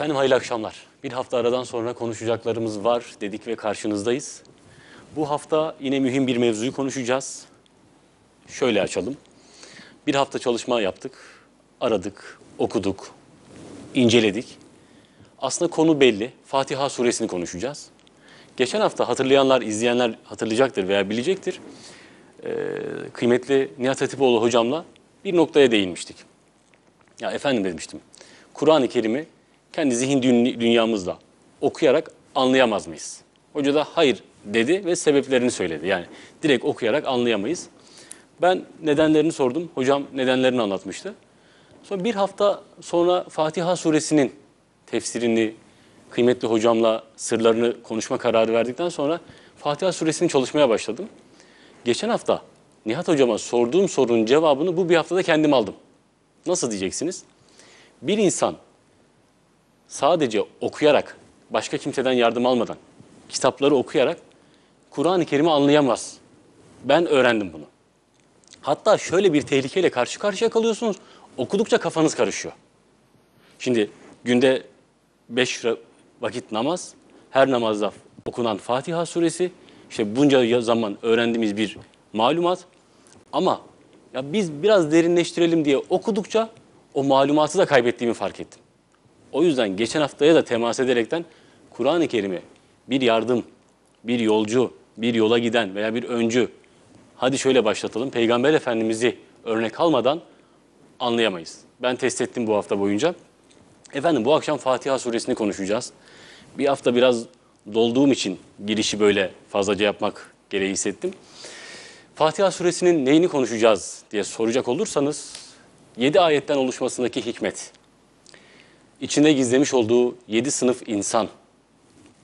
Efendim hayırlı akşamlar. Bir hafta aradan sonra konuşacaklarımız var dedik ve karşınızdayız. Bu hafta yine mühim bir mevzuyu konuşacağız. Şöyle açalım. Bir hafta çalışma yaptık, aradık, okuduk, inceledik. Aslında konu belli. Fatiha suresini konuşacağız. Geçen hafta hatırlayanlar, izleyenler hatırlayacaktır veya bilecektir. Ee, kıymetli Nihat Hatipoğlu hocamla bir noktaya değinmiştik. Ya efendim demiştim. Kur'an-ı Kerim'i kendi zihin dünyamızla okuyarak anlayamaz mıyız? Hoca da hayır dedi ve sebeplerini söyledi. Yani direkt okuyarak anlayamayız. Ben nedenlerini sordum. Hocam nedenlerini anlatmıştı. Sonra bir hafta sonra Fatiha suresinin tefsirini kıymetli hocamla sırlarını konuşma kararı verdikten sonra Fatiha suresini çalışmaya başladım. Geçen hafta Nihat hocama sorduğum sorunun cevabını bu bir haftada kendim aldım. Nasıl diyeceksiniz? Bir insan sadece okuyarak, başka kimseden yardım almadan, kitapları okuyarak Kur'an-ı Kerim'i anlayamaz. Ben öğrendim bunu. Hatta şöyle bir tehlikeyle karşı karşıya kalıyorsunuz. Okudukça kafanız karışıyor. Şimdi günde 5 vakit namaz, her namazda okunan Fatiha suresi, işte bunca zaman öğrendiğimiz bir malumat. Ama ya biz biraz derinleştirelim diye okudukça o malumatı da kaybettiğimi fark ettim. O yüzden geçen haftaya da temas ederekten Kur'an-ı Kerim'i bir yardım, bir yolcu, bir yola giden veya bir öncü, hadi şöyle başlatalım, Peygamber Efendimiz'i örnek almadan anlayamayız. Ben test ettim bu hafta boyunca. Efendim bu akşam Fatiha suresini konuşacağız. Bir hafta biraz dolduğum için girişi böyle fazlaca yapmak gereği hissettim. Fatiha suresinin neyini konuşacağız diye soracak olursanız 7 ayetten oluşmasındaki hikmet içinde gizlemiş olduğu 7 sınıf insan.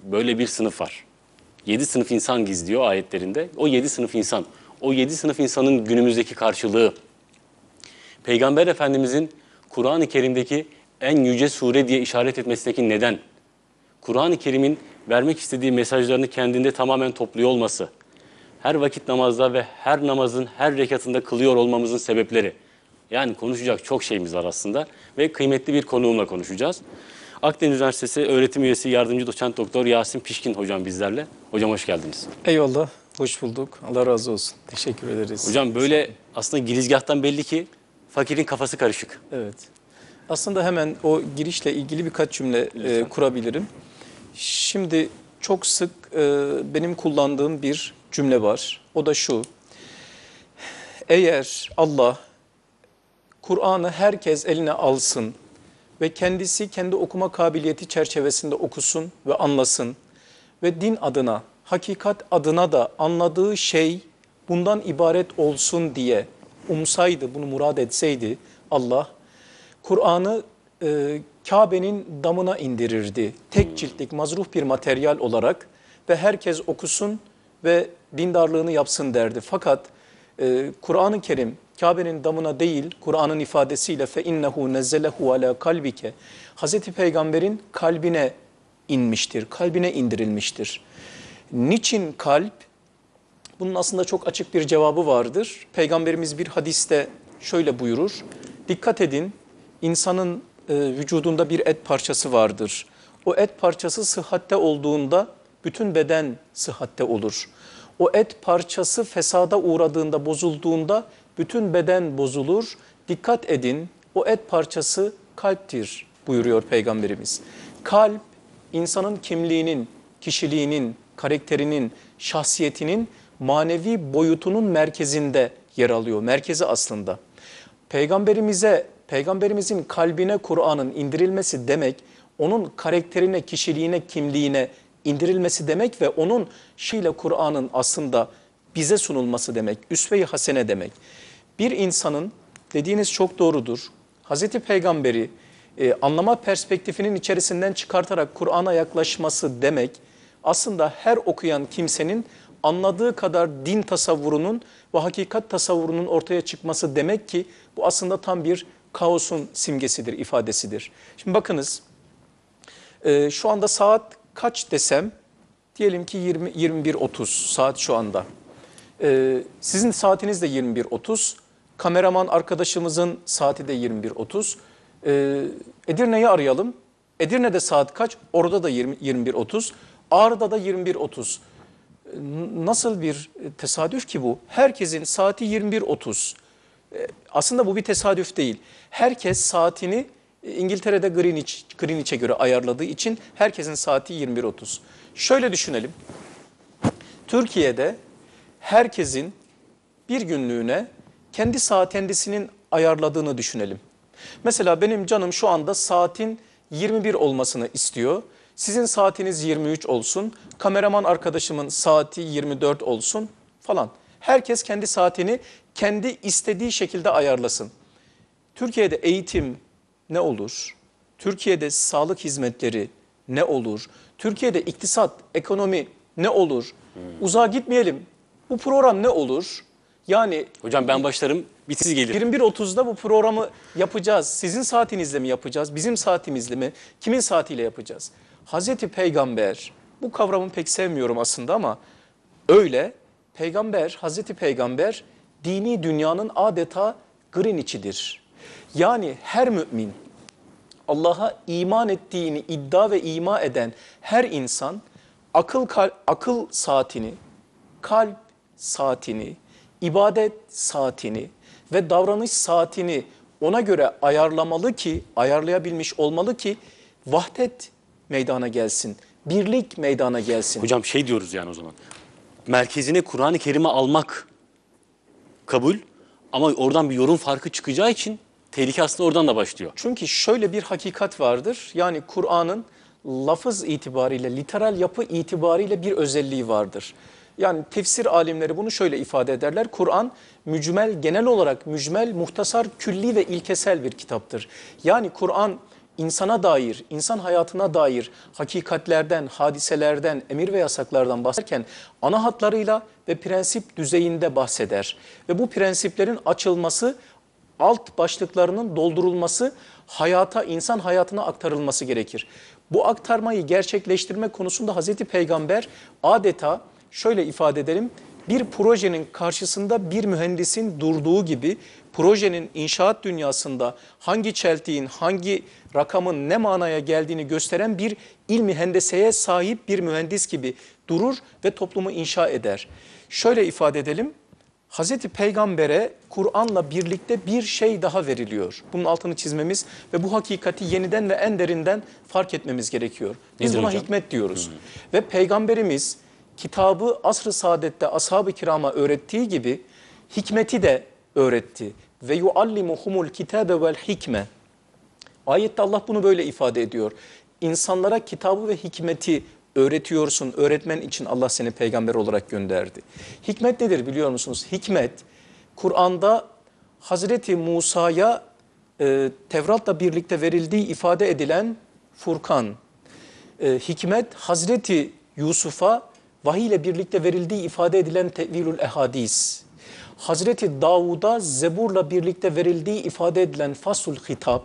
Böyle bir sınıf var. 7 sınıf insan gizliyor ayetlerinde. O 7 sınıf insan. O 7 sınıf insanın günümüzdeki karşılığı. Peygamber Efendimizin Kur'an-ı Kerim'deki en yüce sure diye işaret etmesindeki neden? Kur'an-ı Kerim'in vermek istediği mesajlarını kendinde tamamen topluyor olması. Her vakit namazda ve her namazın her rekatında kılıyor olmamızın sebepleri. Yani konuşacak çok şeyimiz var aslında ve kıymetli bir konuğumla konuşacağız. Akdeniz Üniversitesi öğretim üyesi yardımcı doçent doktor Yasin Pişkin hocam bizlerle. Hocam hoş geldiniz. Eyvallah. Hoş bulduk. Allah razı olsun. Teşekkür ederiz. Hocam böyle aslında girizgahtan belli ki fakirin kafası karışık. Evet. Aslında hemen o girişle ilgili birkaç cümle e, kurabilirim. Şimdi çok sık e, benim kullandığım bir cümle var. O da şu. Eğer Allah Kur'an'ı herkes eline alsın ve kendisi kendi okuma kabiliyeti çerçevesinde okusun ve anlasın ve din adına, hakikat adına da anladığı şey bundan ibaret olsun diye umsaydı, bunu murad etseydi Allah, Kur'an'ı e, Kabe'nin damına indirirdi. Tek ciltlik, mazruh bir materyal olarak ve herkes okusun ve dindarlığını yapsın derdi. Fakat e, Kur'an-ı Kerim Kabe'nin damına değil Kur'an'ın ifadesiyle fe innehu nezzelehu ala kalbike Hazreti Peygamber'in kalbine inmiştir, kalbine indirilmiştir. Niçin kalp? Bunun aslında çok açık bir cevabı vardır. Peygamberimiz bir hadiste şöyle buyurur. Dikkat edin insanın e, vücudunda bir et parçası vardır. O et parçası sıhhatte olduğunda bütün beden sıhhatte olur. O et parçası fesada uğradığında, bozulduğunda bütün beden bozulur. Dikkat edin o et parçası kalptir buyuruyor Peygamberimiz. Kalp insanın kimliğinin, kişiliğinin, karakterinin, şahsiyetinin manevi boyutunun merkezinde yer alıyor. Merkezi aslında. Peygamberimize, peygamberimizin kalbine Kur'an'ın indirilmesi demek, onun karakterine, kişiliğine, kimliğine indirilmesi demek ve onun şiile Kur'an'ın aslında bize sunulması demek, üsve-i hasene demek bir insanın dediğiniz çok doğrudur. Hazreti Peygamber'i e, anlama perspektifinin içerisinden çıkartarak Kur'an'a yaklaşması demek aslında her okuyan kimsenin anladığı kadar din tasavvurunun ve hakikat tasavvurunun ortaya çıkması demek ki bu aslında tam bir kaosun simgesidir, ifadesidir. Şimdi bakınız e, şu anda saat kaç desem diyelim ki 20 21.30 saat şu anda. E, sizin saatiniz de 21.30 Kameraman arkadaşımızın saati de 21.30. Ee, Edirne'yi arayalım. Edirne'de saat kaç? Orada da 21.30. Ağrı'da da 21.30. Nasıl bir tesadüf ki bu? Herkesin saati 21.30. Ee, aslında bu bir tesadüf değil. Herkes saatini e, İngiltere'de Greenwich, Greenwich'e göre ayarladığı için herkesin saati 21.30. Şöyle düşünelim. Türkiye'de herkesin bir günlüğüne kendi saatendisinin ayarladığını düşünelim. Mesela benim canım şu anda saatin 21 olmasını istiyor. Sizin saatiniz 23 olsun, kameraman arkadaşımın saati 24 olsun falan. Herkes kendi saatini kendi istediği şekilde ayarlasın. Türkiye'de eğitim ne olur? Türkiye'de sağlık hizmetleri ne olur? Türkiye'de iktisat, ekonomi ne olur? Hmm. Uzağa gitmeyelim. Bu program ne olur? Yani Hocam ben başlarım bitsiz gelir. 21.30'da bu programı yapacağız. Sizin saatinizle mi yapacağız? Bizim saatimizle mi? Kimin saatiyle yapacağız? Hazreti Peygamber bu kavramı pek sevmiyorum aslında ama öyle peygamber, Hazreti Peygamber dini dünyanın adeta green içidir. Yani her mümin Allah'a iman ettiğini iddia ve ima eden her insan akıl kal akıl saatini, kalp saatini, ibadet saatini ve davranış saatini ona göre ayarlamalı ki, ayarlayabilmiş olmalı ki vahdet meydana gelsin, birlik meydana gelsin. Hocam şey diyoruz yani o zaman, merkezine Kur'an-ı Kerim'i almak kabul ama oradan bir yorum farkı çıkacağı için tehlike aslında oradan da başlıyor. Çünkü şöyle bir hakikat vardır, yani Kur'an'ın lafız itibariyle, literal yapı itibariyle bir özelliği vardır. Yani tefsir alimleri bunu şöyle ifade ederler. Kur'an mücmel genel olarak mücmel, muhtasar, külli ve ilkesel bir kitaptır. Yani Kur'an insana dair, insan hayatına dair hakikatlerden, hadiselerden, emir ve yasaklardan bahsederken ana hatlarıyla ve prensip düzeyinde bahseder. Ve bu prensiplerin açılması, alt başlıklarının doldurulması, hayata, insan hayatına aktarılması gerekir. Bu aktarmayı gerçekleştirme konusunda Hazreti Peygamber adeta şöyle ifade edelim. Bir projenin karşısında bir mühendisin durduğu gibi projenin inşaat dünyasında hangi çeltiğin, hangi rakamın ne manaya geldiğini gösteren bir ilmi hendeseye sahip bir mühendis gibi durur ve toplumu inşa eder. Şöyle ifade edelim. Hazreti Peygamber'e Kur'an'la birlikte bir şey daha veriliyor. Bunun altını çizmemiz ve bu hakikati yeniden ve en derinden fark etmemiz gerekiyor. Biz Nedir buna hikmet diyoruz. Hı hı. Ve Peygamberimiz kitabı asr-ı saadette ashab-ı kirama öğrettiği gibi hikmeti de öğretti. Ve yuallimuhumul kitabe vel hikme. Ayette Allah bunu böyle ifade ediyor. İnsanlara kitabı ve hikmeti öğretiyorsun, öğretmen için Allah seni peygamber olarak gönderdi. Hikmet nedir biliyor musunuz? Hikmet, Kur'an'da Hazreti Musa'ya e, Tevrat'la birlikte verildiği ifade edilen Furkan. E, hikmet, Hazreti Yusuf'a vahiy ile birlikte verildiği ifade edilen tevilül ehadis, Hazreti Davud'a zeburla birlikte verildiği ifade edilen fasul hitap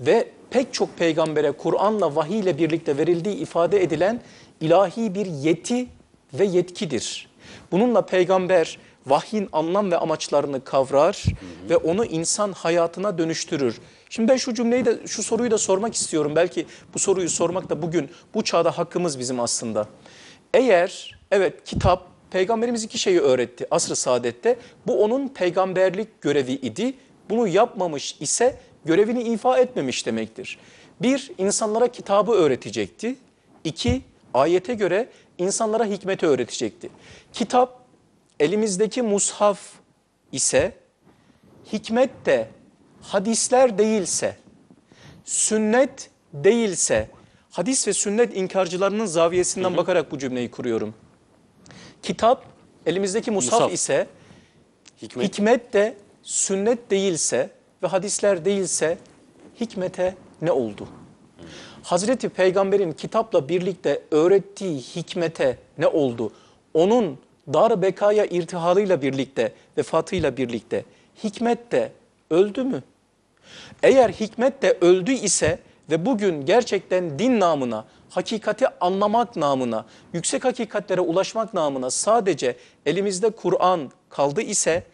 ve pek çok peygambere Kur'an'la vahiy ile birlikte verildiği ifade edilen ilahi bir yeti ve yetkidir. Bununla peygamber vahyin anlam ve amaçlarını kavrar hı hı. ve onu insan hayatına dönüştürür. Şimdi ben şu cümleyi de şu soruyu da sormak istiyorum. Belki bu soruyu sormak da bugün bu çağda hakkımız bizim aslında. Eğer Evet kitap peygamberimiz iki şeyi öğretti asr-ı saadette. Bu onun peygamberlik görevi idi. Bunu yapmamış ise görevini ifa etmemiş demektir. Bir, insanlara kitabı öğretecekti. İki, ayete göre insanlara hikmeti öğretecekti. Kitap elimizdeki mushaf ise hikmet de hadisler değilse, sünnet değilse, hadis ve sünnet inkarcılarının zaviyesinden bakarak bu cümleyi kuruyorum kitap elimizdeki musaf, musaf. ise hikmet. hikmet de sünnet değilse ve hadisler değilse hikmete ne oldu? Hazreti Peygamber'in kitapla birlikte öğrettiği hikmete ne oldu? Onun dar bekaya irtiharıyla birlikte, vefatıyla birlikte hikmet de öldü mü? Eğer hikmet de öldü ise ve bugün gerçekten din namına hakikati anlamak namına, yüksek hakikatlere ulaşmak namına sadece elimizde Kur'an kaldı ise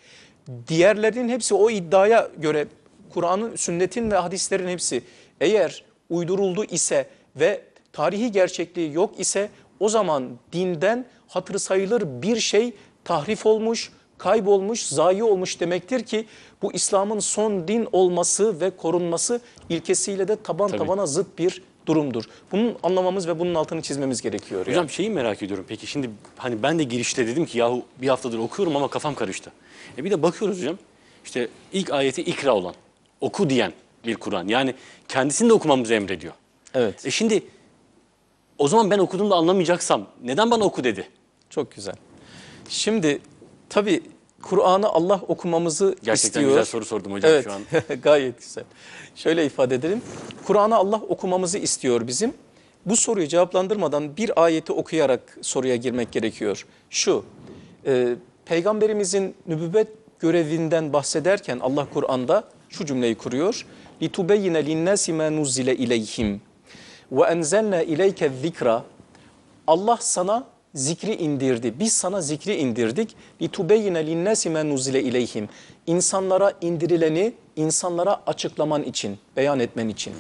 diğerlerinin hepsi o iddiaya göre Kur'an'ın, sünnetin ve hadislerin hepsi eğer uyduruldu ise ve tarihi gerçekliği yok ise o zaman dinden hatır sayılır bir şey tahrif olmuş, kaybolmuş, zayi olmuş demektir ki bu İslam'ın son din olması ve korunması ilkesiyle de taban Tabii. tabana zıt bir durumdur. Bunun anlamamız ve bunun altını çizmemiz gerekiyor. Hocam yani. şeyi merak ediyorum peki şimdi hani ben de girişte dedim ki yahu bir haftadır okuyorum ama kafam karıştı. E bir de bakıyoruz hocam işte ilk ayeti ikra olan oku diyen bir Kur'an yani kendisini de okumamızı emrediyor. Evet. E şimdi o zaman ben okuduğumda anlamayacaksam neden bana oku dedi? Çok güzel. Şimdi tabii Kur'an'ı Allah okumamızı Gerçekten istiyor. Gerçekten güzel soru sordum hocam evet, şu an. gayet güzel. Şöyle ifade edelim. Kur'an'ı Allah okumamızı istiyor bizim. Bu soruyu cevaplandırmadan bir ayeti okuyarak soruya girmek gerekiyor. Şu, e, Peygamberimizin nübüvvet görevinden bahsederken Allah Kur'an'da şu cümleyi kuruyor. لِتُبَيِّنَ لِلنَّاسِ مَا نُزِّلَ اِلَيْهِمْ وَاَنْزَلْنَا اِلَيْكَ الذِّكْرَ Allah sana zikri indirdi. Biz sana zikri indirdik. لِتُبَيِّنَ لِلنَّاسِ مَنْ نُزِلَ اِلَيْهِمْ İnsanlara indirileni insanlara açıklaman için, beyan etmen için.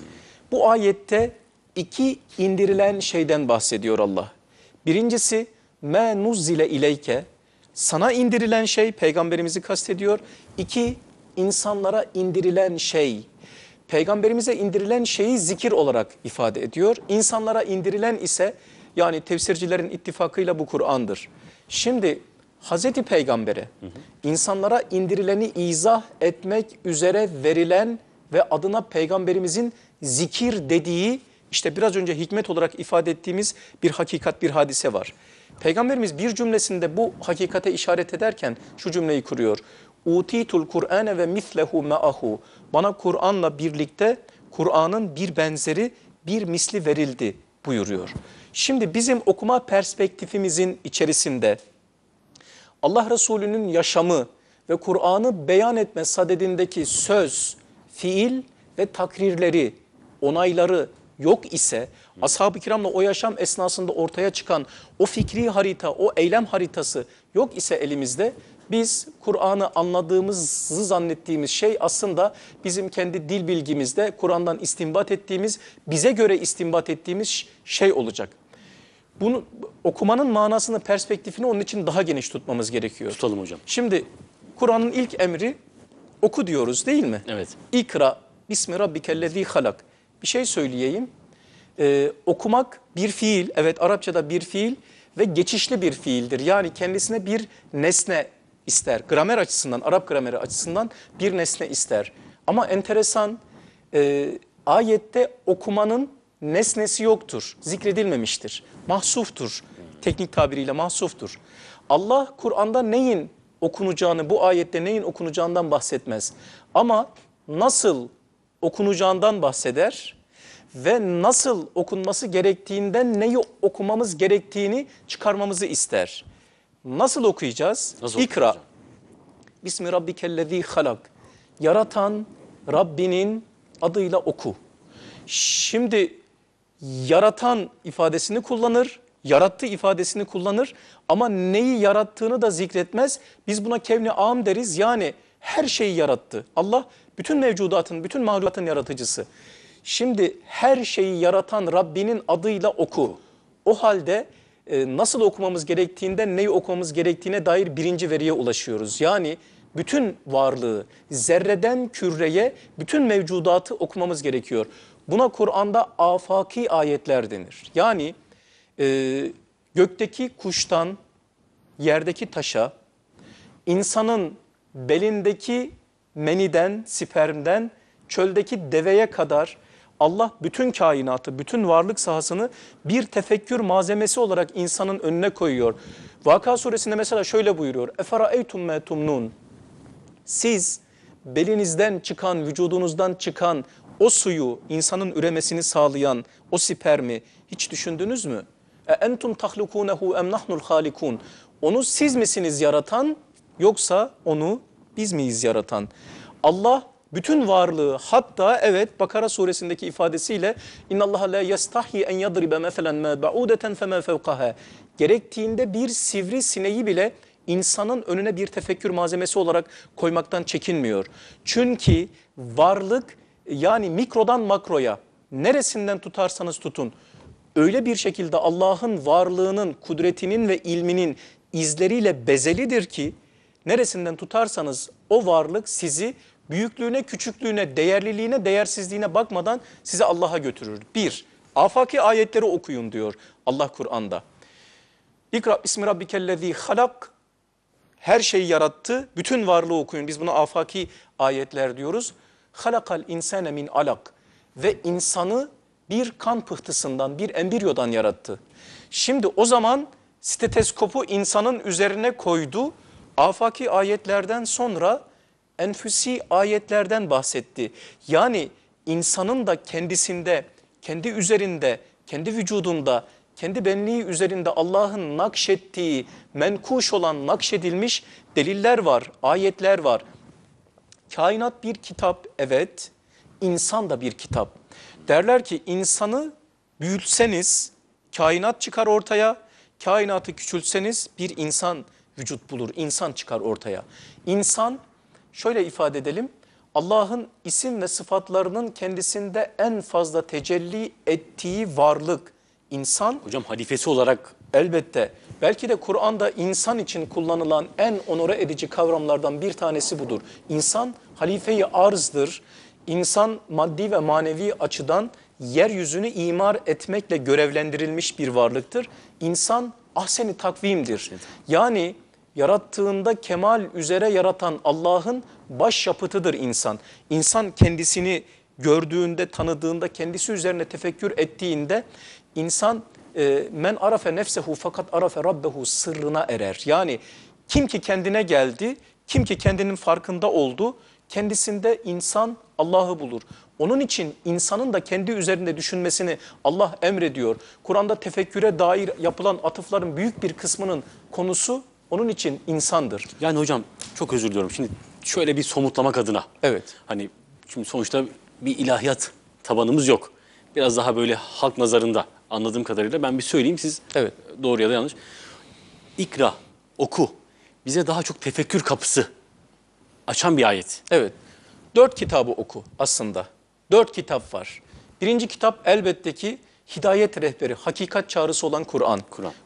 Bu ayette iki indirilen şeyden bahsediyor Allah. Birincisi مَا نُزِلَ اِلَيْكَ Sana indirilen şey peygamberimizi kastediyor. İki insanlara indirilen şey. Peygamberimize indirilen şeyi zikir olarak ifade ediyor. İnsanlara indirilen ise yani tefsircilerin ittifakıyla bu Kur'an'dır. Şimdi Hazreti Peygamber'e insanlara indirileni izah etmek üzere verilen ve adına Peygamberimizin zikir dediği işte biraz önce hikmet olarak ifade ettiğimiz bir hakikat bir hadise var. Peygamberimiz bir cümlesinde bu hakikate işaret ederken şu cümleyi kuruyor. Utitul Kur'ane ve mislehu ma'ahu. Bana Kur'an'la birlikte Kur'an'ın bir benzeri bir misli verildi buyuruyor. Şimdi bizim okuma perspektifimizin içerisinde Allah Resulü'nün yaşamı ve Kur'an'ı beyan etme sadedindeki söz, fiil ve takrirleri, onayları yok ise ashab-ı kiramla o yaşam esnasında ortaya çıkan o fikri harita, o eylem haritası yok ise elimizde biz Kur'an'ı anladığımızı zannettiğimiz şey aslında bizim kendi dil bilgimizde Kur'an'dan istimbat ettiğimiz, bize göre istimbat ettiğimiz şey olacak. Bunu okumanın manasını, perspektifini onun için daha geniş tutmamız gerekiyor. Tutalım hocam. Şimdi Kur'an'ın ilk emri oku diyoruz değil mi? Evet. İkra bismi rabbikellezi halak. Bir şey söyleyeyim. Ee, okumak bir fiil, evet Arapçada bir fiil ve geçişli bir fiildir. Yani kendisine bir nesne ister. Gramer açısından, Arap grameri açısından bir nesne ister. Ama enteresan e, ayette okumanın nesnesi yoktur, zikredilmemiştir, mahsuftur. Teknik tabiriyle mahsuftur. Allah Kur'an'da neyin okunacağını, bu ayette neyin okunacağından bahsetmez. Ama nasıl okunacağından bahseder ve nasıl okunması gerektiğinden neyi okumamız gerektiğini çıkarmamızı ister. Nasıl okuyacağız? Nasıl İkra. Okuyacağım? Bismi rabbikellezî halak. Yaratan Rabbinin adıyla oku. Şimdi yaratan ifadesini kullanır, yarattı ifadesini kullanır ama neyi yarattığını da zikretmez. Biz buna kevni am deriz yani her şeyi yarattı. Allah bütün mevcudatın, bütün mahlukatın yaratıcısı. Şimdi her şeyi yaratan Rabbinin adıyla oku. O halde e, nasıl okumamız gerektiğinde neyi okumamız gerektiğine dair birinci veriye ulaşıyoruz. Yani bütün varlığı zerreden küreye bütün mevcudatı okumamız gerekiyor. Buna Kur'an'da afaki ayetler denir. Yani e, gökteki kuştan yerdeki taşa, insanın belindeki meniden, spermden, çöldeki deveye kadar Allah bütün kainatı, bütün varlık sahasını bir tefekkür malzemesi olarak insanın önüne koyuyor. Vaka suresinde mesela şöyle buyuruyor. Eferaeytum me tumnun. Siz belinizden çıkan, vücudunuzdan çıkan o suyu insanın üremesini sağlayan o spermi hiç düşündünüz mü? E entum tahlukunehu em nahnul halikun. Onu siz misiniz yaratan yoksa onu biz miyiz yaratan? Allah bütün varlığı hatta evet Bakara suresindeki ifadesiyle inna Allah la yastahi en yadribe mesela ma baudeten fema fevkaha gerektiğinde bir sivri sineği bile insanın önüne bir tefekkür malzemesi olarak koymaktan çekinmiyor. Çünkü varlık yani mikrodan makroya neresinden tutarsanız tutun öyle bir şekilde Allah'ın varlığının, kudretinin ve ilminin izleriyle bezelidir ki neresinden tutarsanız o varlık sizi büyüklüğüne, küçüklüğüne, değerliliğine, değersizliğine bakmadan sizi Allah'a götürür. Bir, afaki ayetleri okuyun diyor Allah Kur'an'da. İkra bismi rabbikellezi halak. Her şeyi yarattı. Bütün varlığı okuyun. Biz buna afaki ayetler diyoruz. Halakal insane min alak. Ve insanı bir kan pıhtısından, bir embriyodan yarattı. Şimdi o zaman stetoskopu insanın üzerine koydu. Afaki ayetlerden sonra enfüsi ayetlerden bahsetti. Yani insanın da kendisinde, kendi üzerinde, kendi vücudunda, kendi benliği üzerinde Allah'ın nakşettiği, menkuş olan nakşedilmiş deliller var, ayetler var. Kainat bir kitap, evet. İnsan da bir kitap. Derler ki insanı büyütseniz kainat çıkar ortaya, kainatı küçültseniz bir insan vücut bulur, insan çıkar ortaya. İnsan şöyle ifade edelim. Allah'ın isim ve sıfatlarının kendisinde en fazla tecelli ettiği varlık insan. Hocam halifesi olarak. Elbette. Belki de Kur'an'da insan için kullanılan en onore edici kavramlardan bir tanesi budur. İnsan halifeyi arzdır. İnsan maddi ve manevi açıdan yeryüzünü imar etmekle görevlendirilmiş bir varlıktır. İnsan ahseni takvimdir. Yani yarattığında kemal üzere yaratan Allah'ın baş yapıtıdır insan. İnsan kendisini gördüğünde, tanıdığında, kendisi üzerine tefekkür ettiğinde insan e, men arafe nefsehu fakat arafe rabbehu sırrına erer. Yani kim ki kendine geldi, kim ki kendinin farkında oldu, kendisinde insan Allah'ı bulur. Onun için insanın da kendi üzerinde düşünmesini Allah emrediyor. Kur'an'da tefekküre dair yapılan atıfların büyük bir kısmının konusu onun için insandır. Yani hocam çok özür diliyorum. Şimdi şöyle bir somutlamak adına. Evet. Hani şimdi sonuçta bir ilahiyat tabanımız yok. Biraz daha böyle halk nazarında anladığım kadarıyla ben bir söyleyeyim siz evet. doğru ya da yanlış. İkra, oku bize daha çok tefekkür kapısı açan bir ayet. Evet. Dört kitabı oku aslında. Dört kitap var. Birinci kitap elbette ki hidayet rehberi, hakikat çağrısı olan Kur'an.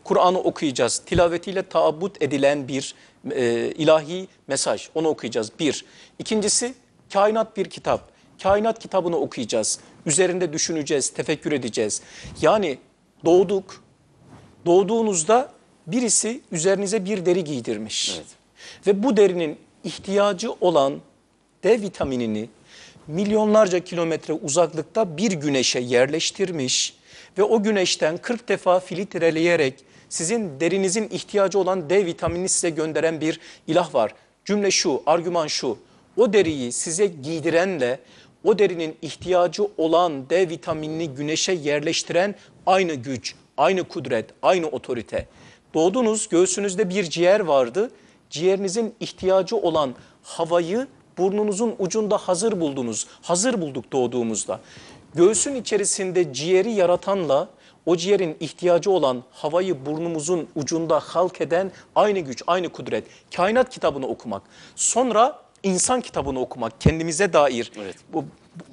Kur'an'ı okuyacağız. Tilavetiyle taabbut edilen bir e, ilahi mesaj. Onu okuyacağız. Bir. İkincisi kainat bir kitap. Kainat kitabını okuyacağız. Üzerinde düşüneceğiz, tefekkür edeceğiz. Yani doğduk. Doğduğunuzda birisi üzerinize bir deri giydirmiş. Evet. Ve bu derinin ihtiyacı olan D vitaminini milyonlarca kilometre uzaklıkta bir güneşe yerleştirmiş ve o güneşten 40 defa filtreleyerek sizin derinizin ihtiyacı olan D vitaminini size gönderen bir ilah var. Cümle şu, argüman şu. O deriyi size giydirenle o derinin ihtiyacı olan D vitaminini güneşe yerleştiren aynı güç, aynı kudret, aynı otorite. Doğdunuz göğsünüzde bir ciğer vardı. Ciğerinizin ihtiyacı olan havayı burnunuzun ucunda hazır buldunuz. Hazır bulduk doğduğumuzda. Göğsün içerisinde ciğeri yaratanla o ciğerin ihtiyacı olan havayı burnumuzun ucunda halk eden aynı güç, aynı kudret. Kainat kitabını okumak. Sonra insan kitabını okumak, kendimize dair evet. bu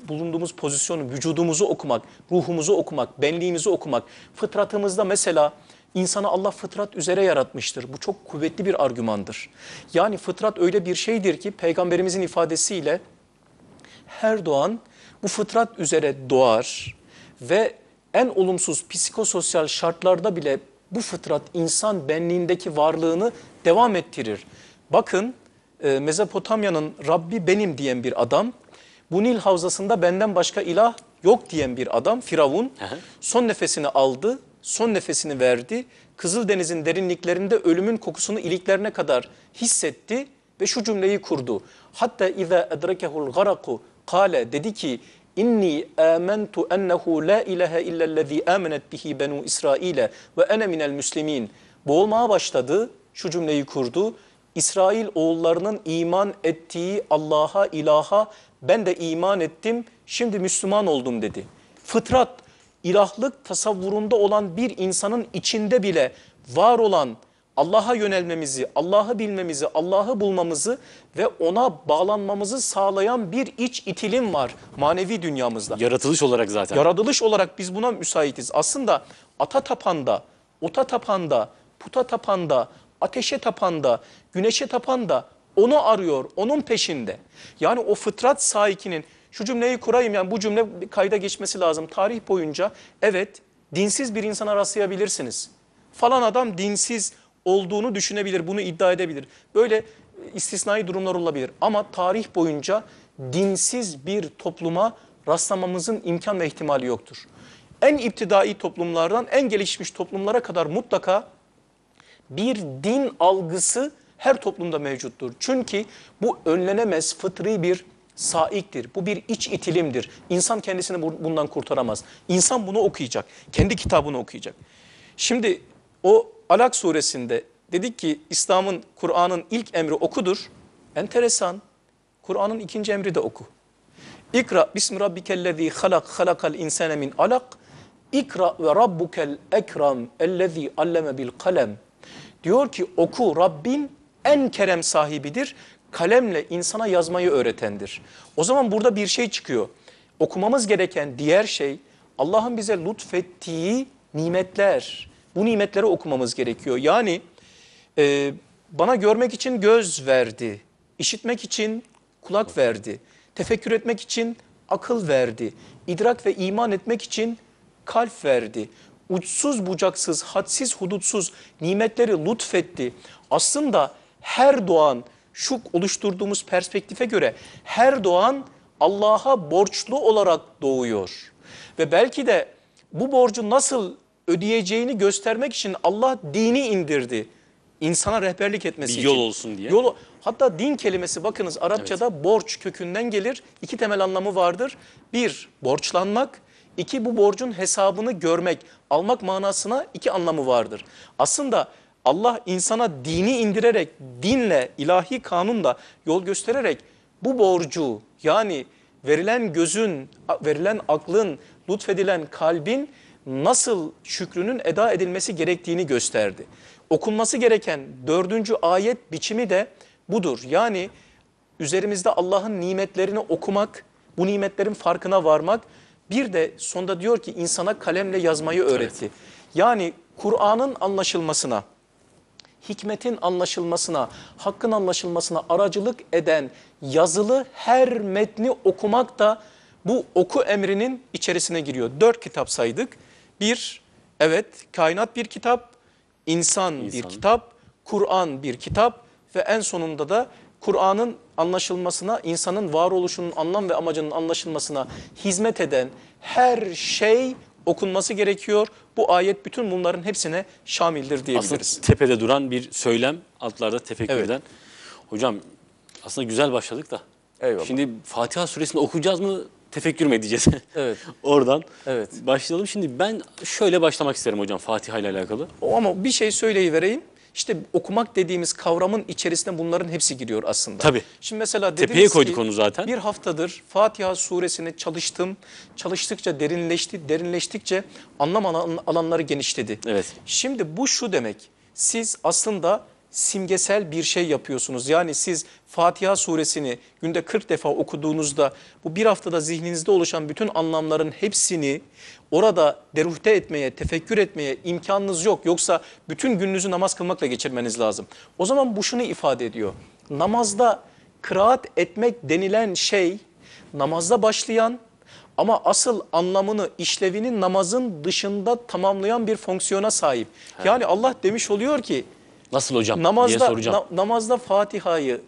bulunduğumuz pozisyonu, vücudumuzu okumak, ruhumuzu okumak, benliğimizi okumak. Fıtratımızda mesela insanı Allah fıtrat üzere yaratmıştır. Bu çok kuvvetli bir argümandır. Yani fıtrat öyle bir şeydir ki peygamberimizin ifadesiyle her doğan bu fıtrat üzere doğar ve en olumsuz psikososyal şartlarda bile bu fıtrat insan benliğindeki varlığını devam ettirir. Bakın e, Mezopotamya'nın Rabbi benim diyen bir adam, bu Nil havzasında benden başka ilah yok diyen bir adam Firavun son nefesini aldı, son nefesini verdi. Kızıldeniz'in derinliklerinde ölümün kokusunu iliklerine kadar hissetti ve şu cümleyi kurdu. Hatta iza edrekehul garaku Kale dedi ki İnni amentu ennehu la ilahe illellezî amenet bihi benu İsrail'e ve ene minel müslimin. Boğulmaya başladı, şu cümleyi kurdu. İsrail oğullarının iman ettiği Allah'a, ilaha ben de iman ettim, şimdi Müslüman oldum dedi. Fıtrat, ilahlık tasavvurunda olan bir insanın içinde bile var olan Allah'a yönelmemizi, Allah'ı bilmemizi, Allah'ı bulmamızı ve ona bağlanmamızı sağlayan bir iç itilim var manevi dünyamızda. Yaratılış olarak zaten. Yaratılış olarak biz buna müsaitiz. Aslında ata tapanda, ota tapanda, puta tapanda, ateşe tapanda, güneşe tapanda onu arıyor, onun peşinde. Yani o fıtrat sahikinin şu cümleyi kurayım yani bu cümle kayda geçmesi lazım. Tarih boyunca evet dinsiz bir insana rastlayabilirsiniz. Falan adam dinsiz, olduğunu düşünebilir, bunu iddia edebilir. Böyle e, istisnai durumlar olabilir ama tarih boyunca dinsiz bir topluma rastlamamızın imkan ve ihtimali yoktur. En iptidai toplumlardan en gelişmiş toplumlara kadar mutlaka bir din algısı her toplumda mevcuttur. Çünkü bu önlenemez fıtri bir saiktir. Bu bir iç itilimdir. İnsan kendisini bundan kurtaramaz. İnsan bunu okuyacak. Kendi kitabını okuyacak. Şimdi o Alak suresinde dedik ki İslam'ın Kur'an'ın ilk emri okudur. Enteresan. Kur'an'ın ikinci emri de oku. İkra bismi rabbikellezî halak halakal insane min alak. İkra ve rabbukel ekram ellezî alleme bil kalem. Diyor ki oku Rabbin en kerem sahibidir. Kalemle insana yazmayı öğretendir. O zaman burada bir şey çıkıyor. Okumamız gereken diğer şey Allah'ın bize lütfettiği nimetler. Bu nimetleri okumamız gerekiyor. Yani e, bana görmek için göz verdi, işitmek için kulak verdi, tefekkür etmek için akıl verdi, idrak ve iman etmek için kalp verdi. Uçsuz bucaksız, hadsiz hudutsuz nimetleri lütfetti. Aslında her doğan şu oluşturduğumuz perspektife göre her doğan Allah'a borçlu olarak doğuyor. Ve belki de bu borcu nasıl ödeyeceğini göstermek için Allah dini indirdi. İnsana rehberlik etmesi Bir yol için. olsun diye. Yolu, hatta din kelimesi bakınız Arapçada evet. borç kökünden gelir. İki temel anlamı vardır. Bir, borçlanmak. İki, bu borcun hesabını görmek, almak manasına iki anlamı vardır. Aslında Allah insana dini indirerek, dinle, ilahi kanunla yol göstererek bu borcu yani verilen gözün, verilen aklın, lütfedilen kalbin nasıl şükrünün eda edilmesi gerektiğini gösterdi. Okunması gereken dördüncü ayet biçimi de budur. Yani üzerimizde Allah'ın nimetlerini okumak, bu nimetlerin farkına varmak, bir de sonda diyor ki insana kalemle yazmayı öğretti. Evet. Yani Kur'an'ın anlaşılmasına, hikmetin anlaşılmasına, hakkın anlaşılmasına aracılık eden yazılı her metni okumak da bu oku emrinin içerisine giriyor. Dört kitap saydık bir, evet kainat bir kitap, insan, insan. bir kitap, Kur'an bir kitap ve en sonunda da Kur'an'ın anlaşılmasına, insanın varoluşunun anlam ve amacının anlaşılmasına hizmet eden her şey okunması gerekiyor. Bu ayet bütün bunların hepsine şamildir diyebiliriz. Aslında tepede duran bir söylem, altlarda tefekkür evet. eden. Hocam aslında güzel başladık da. Eyvallah. Şimdi Fatiha suresini okuyacağız mı tefekkür mü edeceğiz? Evet. Oradan evet. başlayalım. Şimdi ben şöyle başlamak isterim hocam Fatiha ile alakalı. O ama bir şey söyleyivereyim. İşte okumak dediğimiz kavramın içerisine bunların hepsi giriyor aslında. Tabii. Şimdi mesela Tepeye koyduk ki, onu zaten. Bir haftadır Fatiha suresini çalıştım. Çalıştıkça derinleşti. Derinleştikçe anlam alanları genişledi. Evet. Şimdi bu şu demek. Siz aslında simgesel bir şey yapıyorsunuz. Yani siz Fatiha suresini günde 40 defa okuduğunuzda bu bir haftada zihninizde oluşan bütün anlamların hepsini orada deruhte etmeye, tefekkür etmeye imkanınız yok. Yoksa bütün gününüzü namaz kılmakla geçirmeniz lazım. O zaman bu şunu ifade ediyor. Namazda kıraat etmek denilen şey namazda başlayan ama asıl anlamını, işlevini namazın dışında tamamlayan bir fonksiyona sahip. Evet. Yani Allah demiş oluyor ki Nasıl hocam namazda, diye soracağım. Na, namazda Fatiha'yı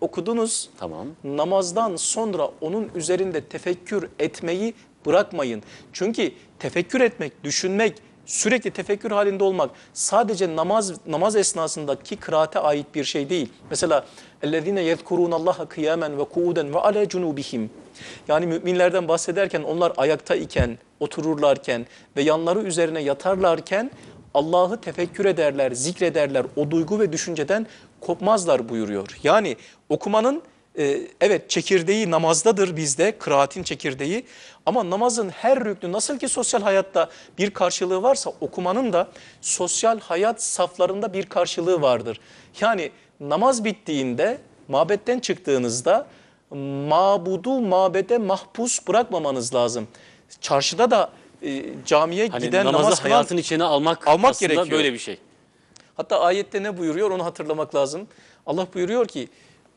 okudunuz. Tamam. Namazdan sonra onun üzerinde tefekkür etmeyi bırakmayın. Çünkü tefekkür etmek, düşünmek, sürekli tefekkür halinde olmak sadece namaz namaz esnasındaki kıraate ait bir şey değil. Mesela ellezine yezkurunallaha kıyamen ve kuuden ve ala cunubihim. Yani müminlerden bahsederken onlar ayakta iken, otururlarken ve yanları üzerine yatarlarken Allah'ı tefekkür ederler, zikrederler, o duygu ve düşünceden kopmazlar buyuruyor. Yani okumanın e, evet çekirdeği namazdadır bizde, kıraatin çekirdeği ama namazın her rüknü nasıl ki sosyal hayatta bir karşılığı varsa okumanın da sosyal hayat saflarında bir karşılığı vardır. Yani namaz bittiğinde, mabetten çıktığınızda mabudu mabede mahpus bırakmamanız lazım. Çarşıda da e, camiye hani giden namazı namaz kılan, içine almak, almak aslında gerekiyor. böyle bir şey. Hatta ayette ne buyuruyor onu hatırlamak lazım. Allah buyuruyor ki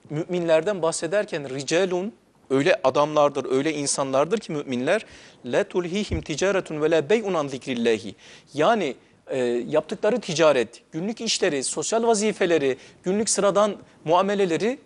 müminlerden bahsederken ricelun öyle adamlardır, öyle insanlardır ki müminler la tulhihim ticaretun ve la bey'un an zikrillahi. Yani e, yaptıkları ticaret, günlük işleri, sosyal vazifeleri, günlük sıradan muameleleri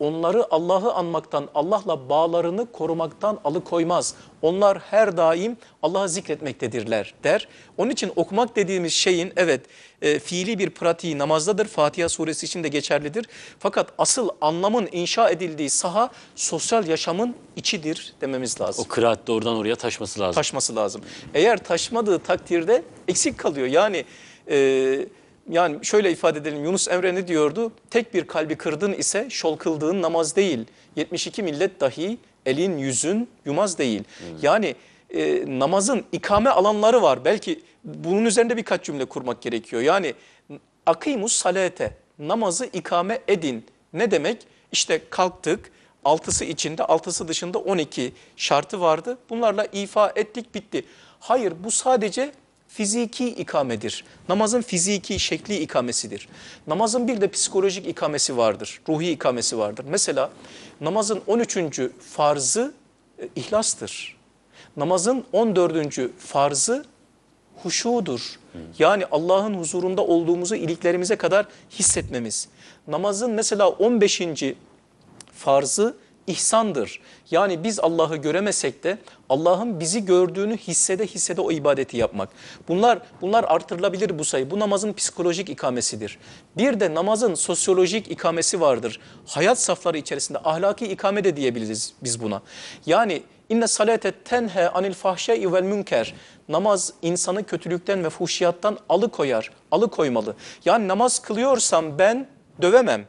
onları Allah'ı anmaktan, Allah'la bağlarını korumaktan alıkoymaz. Onlar her daim Allah'ı zikretmektedirler der. Onun için okumak dediğimiz şeyin evet e, fiili bir pratiği namazdadır. Fatiha suresi için de geçerlidir. Fakat asıl anlamın inşa edildiği saha sosyal yaşamın içidir dememiz lazım. O kıraat de oradan oraya taşması lazım. Taşması lazım. Eğer taşmadığı takdirde eksik kalıyor. Yani... E, yani şöyle ifade edelim Yunus Emre ne diyordu? Tek bir kalbi kırdın ise şol kıldığın namaz değil. 72 millet dahi elin yüzün yumaz değil. Hmm. Yani e, namazın ikame alanları var. Belki bunun üzerinde birkaç cümle kurmak gerekiyor. Yani akimus salate namazı ikame edin. Ne demek? İşte kalktık altısı içinde altısı dışında 12 şartı vardı. Bunlarla ifa ettik bitti. Hayır bu sadece fiziki ikamedir. Namazın fiziki şekli ikamesidir. Namazın bir de psikolojik ikamesi vardır. Ruhi ikamesi vardır. Mesela namazın 13. farzı e, ihlastır. Namazın 14. farzı huşudur. Yani Allah'ın huzurunda olduğumuzu iliklerimize kadar hissetmemiz. Namazın mesela 15. farzı ihsandır. Yani biz Allah'ı göremesek de Allah'ın bizi gördüğünü hissede hissede o ibadeti yapmak. Bunlar bunlar artırılabilir bu sayı. Bu namazın psikolojik ikamesidir. Bir de namazın sosyolojik ikamesi vardır. Hayat safları içerisinde ahlaki ikame de diyebiliriz biz buna. Yani inne salate tenhe anil fahşe vel münker. Namaz insanı kötülükten ve fuhşiyattan alıkoyar, alıkoymalı. Yani namaz kılıyorsam ben dövemem.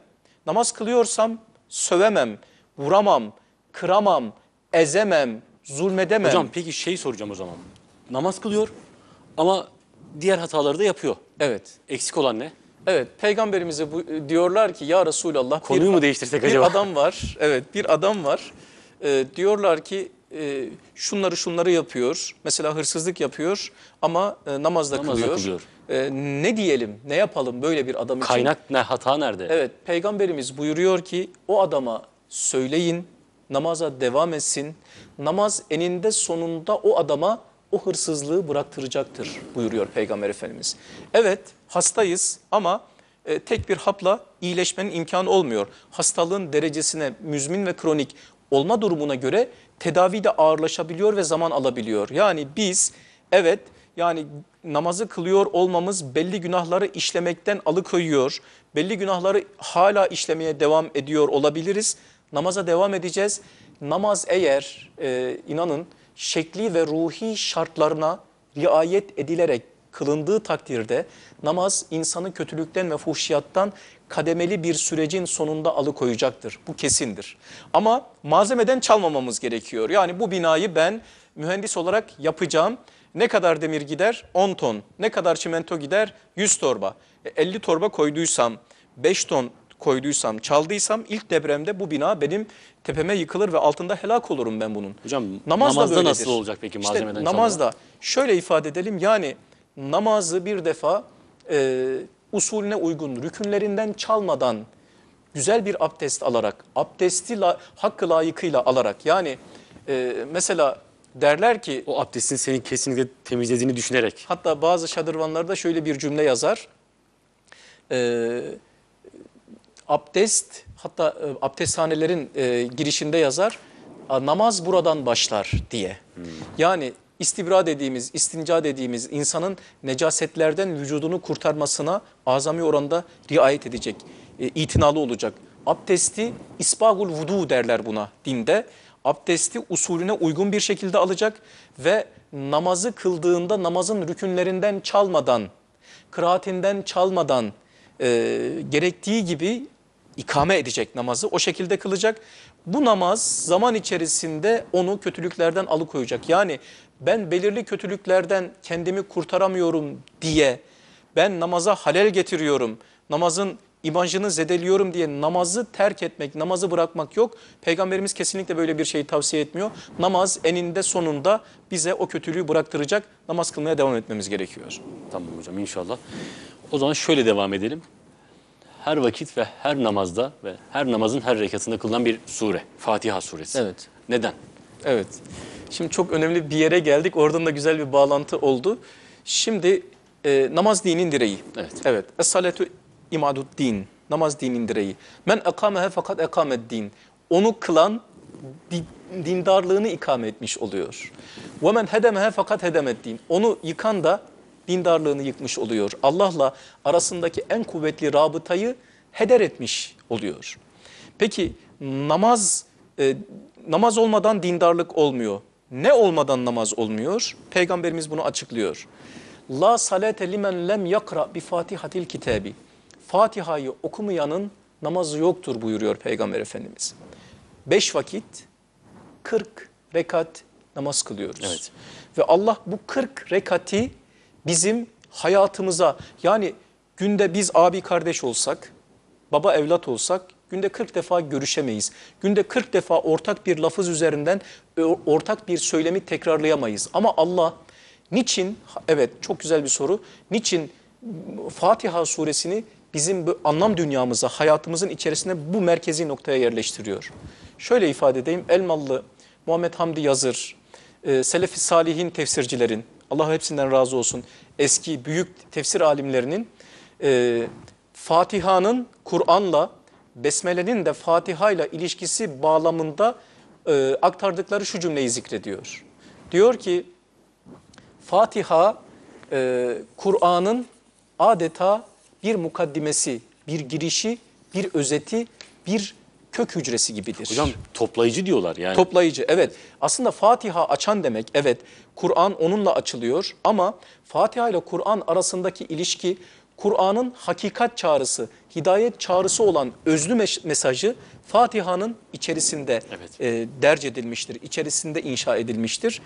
Namaz kılıyorsam sövemem vuramam, kıramam, ezemem, zulmedemem. Hocam peki şey soracağım o zaman. Namaz kılıyor ama diğer hataları da yapıyor. Evet. Eksik olan ne? Evet, peygamberimize bu, diyorlar ki ya Resulallah konuyu bir, mu değiştirsek bir acaba? Bir adam var. Evet, bir adam var. Ee, diyorlar ki e, şunları şunları yapıyor. Mesela hırsızlık yapıyor ama e, namazda, namazda kılıyor. kılıyor. E, ne diyelim, ne yapalım böyle bir adam için? Kaynak ne, hata nerede? Evet, peygamberimiz buyuruyor ki o adama söyleyin, namaza devam etsin. Namaz eninde sonunda o adama o hırsızlığı bıraktıracaktır buyuruyor Peygamber Efendimiz. Evet hastayız ama e, tek bir hapla iyileşmenin imkanı olmuyor. Hastalığın derecesine müzmin ve kronik olma durumuna göre tedavi de ağırlaşabiliyor ve zaman alabiliyor. Yani biz evet yani namazı kılıyor olmamız belli günahları işlemekten alıkoyuyor. Belli günahları hala işlemeye devam ediyor olabiliriz Namaza devam edeceğiz. Namaz eğer e, inanın şekli ve ruhi şartlarına riayet edilerek kılındığı takdirde namaz insanı kötülükten ve fuhşiyattan kademeli bir sürecin sonunda alıkoyacaktır. Bu kesindir. Ama malzemeden çalmamamız gerekiyor. Yani bu binayı ben mühendis olarak yapacağım. Ne kadar demir gider? 10 ton. Ne kadar çimento gider? 100 torba. E, 50 torba koyduysam 5 ton koyduysam, çaldıysam ilk depremde bu bina benim tepeme yıkılır ve altında helak olurum ben bunun. Hocam namaz namazda böyledir. nasıl olacak peki malzemeden işte, Namazda şöyle ifade edelim yani namazı bir defa e, usulüne uygun rükünlerinden çalmadan güzel bir abdest alarak, abdesti la, hakkı layıkıyla alarak yani e, mesela derler ki... O abdestin seni kesinlikle temizlediğini düşünerek. Hatta bazı şadırvanlarda şöyle bir cümle yazar. Eee abdest hatta e, abdesthanelerin e, girişinde yazar namaz buradan başlar diye. Hmm. Yani istibra dediğimiz, istinca dediğimiz insanın necasetlerden vücudunu kurtarmasına azami oranda riayet edecek, e, itinalı olacak. Abdesti isbagul vudu derler buna dinde. Abdesti usulüne uygun bir şekilde alacak ve namazı kıldığında namazın rükünlerinden çalmadan, kıraatinden çalmadan, e, gerektiği gibi ikame edecek namazı o şekilde kılacak. Bu namaz zaman içerisinde onu kötülüklerden alıkoyacak. Yani ben belirli kötülüklerden kendimi kurtaramıyorum diye ben namaza halel getiriyorum. Namazın imajını zedeliyorum diye namazı terk etmek, namazı bırakmak yok. Peygamberimiz kesinlikle böyle bir şeyi tavsiye etmiyor. Namaz eninde sonunda bize o kötülüğü bıraktıracak. Namaz kılmaya devam etmemiz gerekiyor. Tamam hocam inşallah. O zaman şöyle devam edelim her vakit ve her namazda ve her namazın her rekatında kılınan bir sure. Fatiha suresi. Evet. Neden? Evet. Şimdi çok önemli bir yere geldik. Oradan da güzel bir bağlantı oldu. Şimdi e, namaz dinin direği. Evet. Evet. Es-salatu imadud din. Namaz dinin direği. Men ekamehe fakat ekamed din. Onu kılan di, dindarlığını ikame etmiş oluyor. Ve men hedemehe fakat hedemed din. Onu yıkan da dindarlığını yıkmış oluyor. Allah'la arasındaki en kuvvetli rabıtayı heder etmiş oluyor. Peki namaz e, namaz olmadan dindarlık olmuyor. Ne olmadan namaz olmuyor? Peygamberimiz bunu açıklıyor. La salate limen lem yakra bi fatihatil kitabi. Fatiha'yı okumayanın namazı yoktur buyuruyor Peygamber Efendimiz. Beş vakit kırk rekat namaz kılıyoruz. Evet. Ve Allah bu kırk rekati bizim hayatımıza yani günde biz abi kardeş olsak, baba evlat olsak günde 40 defa görüşemeyiz. Günde 40 defa ortak bir lafız üzerinden e, ortak bir söylemi tekrarlayamayız. Ama Allah niçin, evet çok güzel bir soru, niçin Fatiha suresini bizim bu anlam dünyamıza, hayatımızın içerisine bu merkezi noktaya yerleştiriyor? Şöyle ifade edeyim, Elmalı, Muhammed Hamdi Yazır, e, Selefi Salih'in tefsircilerin, Allah hepsinden razı olsun. Eski büyük tefsir alimlerinin e, Fatiha'nın Kur'an'la, Besmele'nin de Fatiha'yla ilişkisi bağlamında e, aktardıkları şu cümleyi zikrediyor. Diyor ki Fatiha e, Kur'an'ın adeta bir mukaddimesi, bir girişi, bir özeti, bir kök hücresi gibidir. Hocam toplayıcı diyorlar yani. Toplayıcı evet. Aslında Fatiha açan demek evet. Kur'an onunla açılıyor ama Fatiha ile Kur'an arasındaki ilişki Kur'an'ın hakikat çağrısı, hidayet çağrısı olan özlü mesajı Fatiha'nın içerisinde evet. e, derc edilmiştir, içerisinde inşa edilmiştir.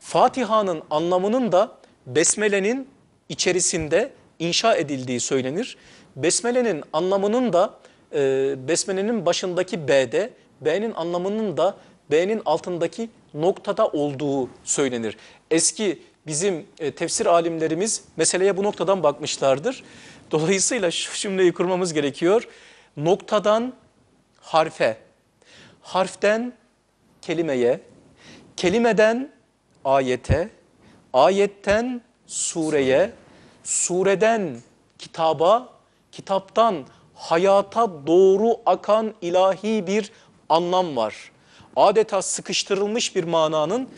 Fatiha'nın anlamının da Besmele'nin içerisinde inşa edildiği söylenir. Besmele'nin anlamının da e, ee, besmelenin başındaki B'de, B'nin anlamının da B'nin altındaki noktada olduğu söylenir. Eski bizim e, tefsir alimlerimiz meseleye bu noktadan bakmışlardır. Dolayısıyla şu cümleyi kurmamız gerekiyor. Noktadan harfe, harften kelimeye, kelimeden ayete, ayetten sureye, sureden kitaba, kitaptan hayata doğru akan ilahi bir anlam var. Adeta sıkıştırılmış bir mananın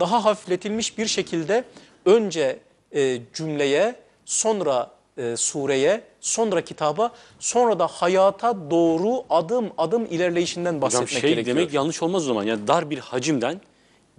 daha hafifletilmiş bir şekilde önce e, cümleye, sonra e, sureye, sonra kitaba, sonra da hayata doğru adım adım ilerleyişinden bahsetmek Hocam şey gerekiyor. demek yanlış olmaz o zaman. Yani dar bir hacimden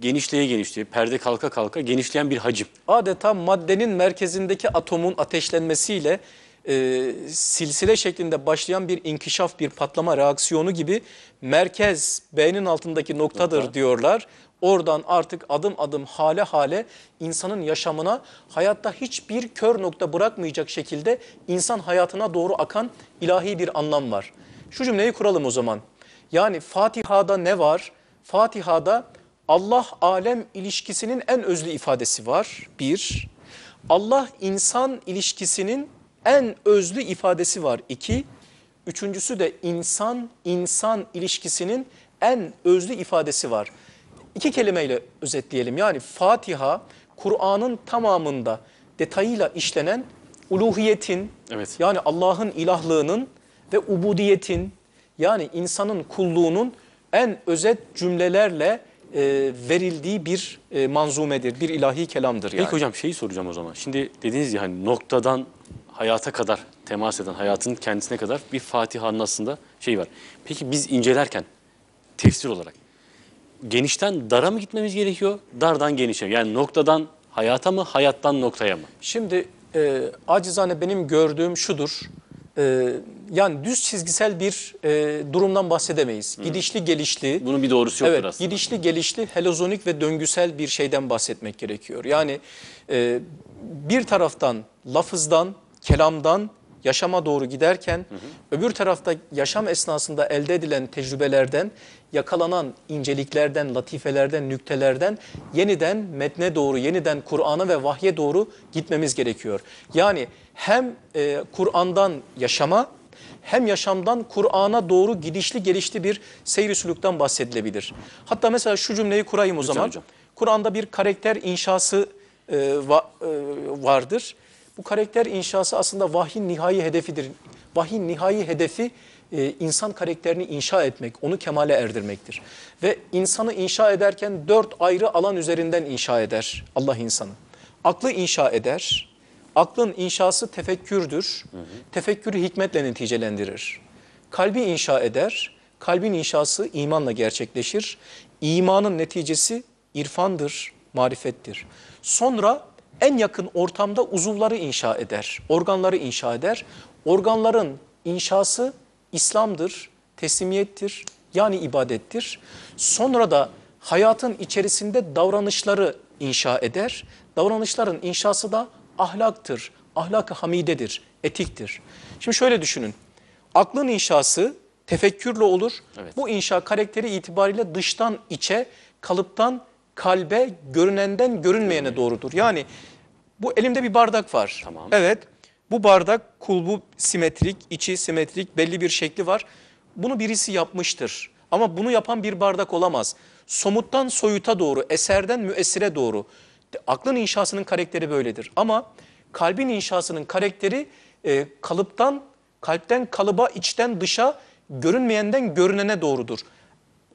genişleye genişleye, perde kalka kalka genişleyen bir hacim. Adeta maddenin merkezindeki atomun ateşlenmesiyle e, silsile şeklinde başlayan bir inkişaf, bir patlama reaksiyonu gibi merkez beynin altındaki noktadır Nokta. diyorlar. Oradan artık adım adım hale hale insanın yaşamına hayatta hiçbir kör nokta bırakmayacak şekilde insan hayatına doğru akan ilahi bir anlam var. Şu cümleyi kuralım o zaman. Yani Fatiha'da ne var? Fatiha'da Allah alem ilişkisinin en özlü ifadesi var. Bir, Allah insan ilişkisinin en özlü ifadesi var iki. Üçüncüsü de insan insan ilişkisinin en özlü ifadesi var. İki kelimeyle özetleyelim. Yani Fatiha Kur'an'ın tamamında detayıyla işlenen uluhiyetin evet. yani Allah'ın ilahlığının ve ubudiyetin yani insanın kulluğunun en özet cümlelerle e, verildiği bir e, manzumedir, bir ilahi kelamdır yani. Peki hocam şeyi soracağım o zaman. Şimdi dediğiniz ya hani noktadan hayata kadar temas eden, hayatın kendisine kadar bir Fatiha'nın aslında şey var. Peki biz incelerken tefsir olarak genişten dara mı gitmemiz gerekiyor, dardan genişe Yani noktadan hayata mı, hayattan noktaya mı? Şimdi e, acizane benim gördüğüm şudur. E, yani düz çizgisel bir e, durumdan bahsedemeyiz. Hı. Gidişli gelişli. Bunun bir doğrusu yoktur evet, aslında. Gidişli gelişli helozonik ve döngüsel bir şeyden bahsetmek gerekiyor. Yani e, bir taraftan lafızdan kelamdan yaşama doğru giderken hı hı. öbür tarafta yaşam esnasında elde edilen tecrübelerden, yakalanan inceliklerden, latifelerden, nüktelerden yeniden metne doğru, yeniden Kur'an'a ve vahye doğru gitmemiz gerekiyor. Yani hem e, Kur'an'dan yaşama hem yaşamdan Kur'an'a doğru gidişli gelişli bir seyir sülükten bahsedilebilir. Hatta mesela şu cümleyi kurayım o Lütfen zaman. Kur'an'da bir karakter inşası e, va, e, vardır. Bu karakter inşası aslında vahyin nihai hedefidir. Vahyin nihai hedefi e, insan karakterini inşa etmek, onu kemale erdirmektir. Ve insanı inşa ederken dört ayrı alan üzerinden inşa eder Allah insanı. Aklı inşa eder. Aklın inşası tefekkürdür. Hı hı. Tefekkürü hikmetle neticelendirir. Kalbi inşa eder. Kalbin inşası imanla gerçekleşir. İmanın neticesi irfandır, marifettir. Sonra en yakın ortamda uzuvları inşa eder, organları inşa eder. Organların inşası İslam'dır, teslimiyettir, yani ibadettir. Sonra da hayatın içerisinde davranışları inşa eder. Davranışların inşası da ahlaktır, ahlak-ı hamidedir, etiktir. Şimdi şöyle düşünün, aklın inşası tefekkürle olur. Evet. Bu inşa karakteri itibariyle dıştan içe, kalıptan kalbe görünenden görünmeyene doğrudur. Yani bu elimde bir bardak var. Tamam. Evet. Bu bardak kulbu simetrik, içi simetrik, belli bir şekli var. Bunu birisi yapmıştır. Ama bunu yapan bir bardak olamaz. Somuttan soyuta doğru, eserden müessire doğru. Aklın inşasının karakteri böyledir. Ama kalbin inşasının karakteri e, kalıptan, kalpten kalıba, içten dışa, görünmeyenden görünene doğrudur.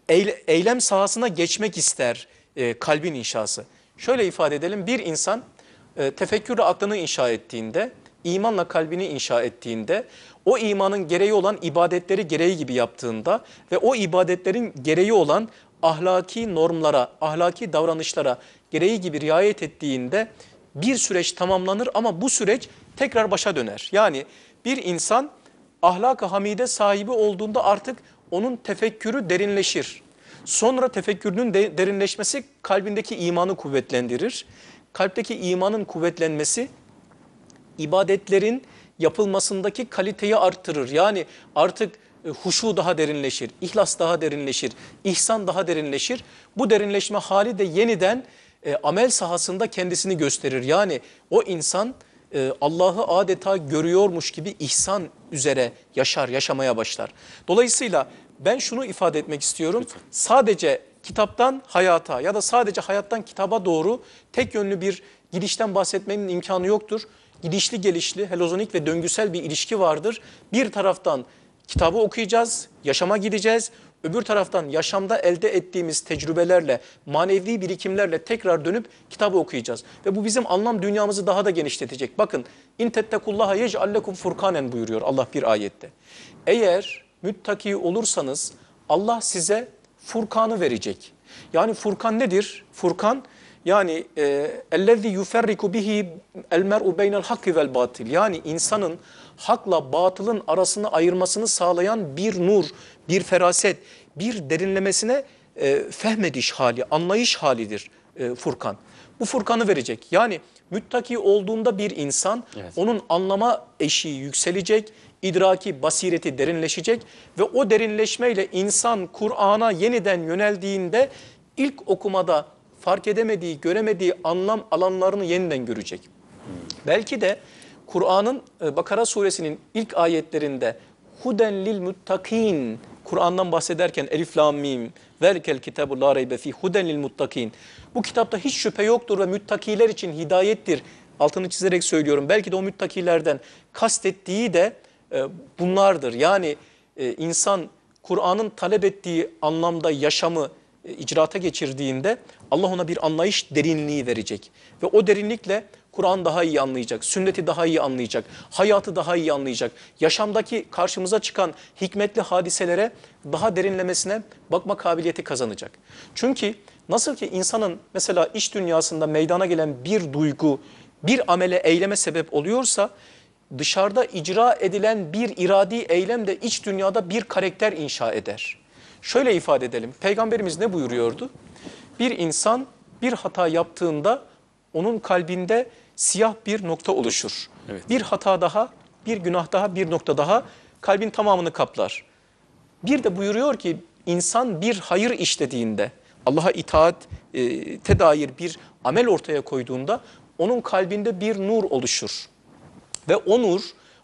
Eyle, eylem sahasına geçmek ister e, kalbin inşası. Şöyle ifade edelim bir insan e, tefekkürle aklını inşa ettiğinde imanla kalbini inşa ettiğinde o imanın gereği olan ibadetleri gereği gibi yaptığında ve o ibadetlerin gereği olan ahlaki normlara, ahlaki davranışlara gereği gibi riayet ettiğinde bir süreç tamamlanır ama bu süreç tekrar başa döner. Yani bir insan ahlak-ı hamide sahibi olduğunda artık onun tefekkürü derinleşir. Sonra tefekkürünün de, derinleşmesi kalbindeki imanı kuvvetlendirir. Kalpteki imanın kuvvetlenmesi ibadetlerin yapılmasındaki kaliteyi artırır. Yani artık e, huşu daha derinleşir, ihlas daha derinleşir, ihsan daha derinleşir. Bu derinleşme hali de yeniden e, amel sahasında kendisini gösterir. Yani o insan e, Allah'ı adeta görüyormuş gibi ihsan üzere yaşar, yaşamaya başlar. Dolayısıyla ben şunu ifade etmek istiyorum. Lütfen. Sadece kitaptan hayata ya da sadece hayattan kitaba doğru tek yönlü bir gidişten bahsetmenin imkanı yoktur. Gidişli gelişli, helozonik ve döngüsel bir ilişki vardır. Bir taraftan kitabı okuyacağız, yaşama gideceğiz. Öbür taraftan yaşamda elde ettiğimiz tecrübelerle, manevi birikimlerle tekrar dönüp kitabı okuyacağız. Ve bu bizim anlam dünyamızı daha da genişletecek. Bakın, اِنْ تَتَّكُ اللّٰهَ يَجْعَلَّكُمْ فُرْقَانًا buyuruyor Allah bir ayette. Eğer müttaki olursanız Allah size Furkan'ı verecek. Yani Furkan nedir? Furkan yani e, ellezî yuferriku bihi el mer'u beynel hakki vel batil. Yani insanın hakla batılın arasını ayırmasını sağlayan bir nur, bir feraset, bir derinlemesine e, fehmediş hali, anlayış halidir e, Furkan. Bu Furkan'ı verecek. Yani müttaki olduğunda bir insan evet. onun anlama eşiği yükselecek, idraki, basireti derinleşecek ve o derinleşmeyle insan Kur'an'a yeniden yöneldiğinde ilk okumada fark edemediği, göremediği anlam alanlarını yeniden görecek. Belki de Kur'an'ın e, Bakara suresinin ilk ayetlerinde huden lil muttakin Kur'an'dan bahsederken elif lam mim velkel kitabu la reybe fi huden lil muttakin bu kitapta hiç şüphe yoktur ve müttakiler için hidayettir altını çizerek söylüyorum belki de o müttakilerden kastettiği de ee, bunlardır. Yani e, insan Kur'an'ın talep ettiği anlamda yaşamı e, icraata geçirdiğinde Allah ona bir anlayış derinliği verecek. Ve o derinlikle Kur'an daha iyi anlayacak, sünneti daha iyi anlayacak, hayatı daha iyi anlayacak. Yaşamdaki karşımıza çıkan hikmetli hadiselere daha derinlemesine bakma kabiliyeti kazanacak. Çünkü nasıl ki insanın mesela iş dünyasında meydana gelen bir duygu, bir amele eyleme sebep oluyorsa dışarıda icra edilen bir iradi eylem de iç dünyada bir karakter inşa eder. Şöyle ifade edelim. Peygamberimiz ne buyuruyordu? Bir insan bir hata yaptığında onun kalbinde siyah bir nokta oluşur. Evet. Bir hata daha, bir günah daha, bir nokta daha kalbin tamamını kaplar. Bir de buyuruyor ki insan bir hayır işlediğinde, Allah'a itaat e, dair bir amel ortaya koyduğunda onun kalbinde bir nur oluşur. Ve onur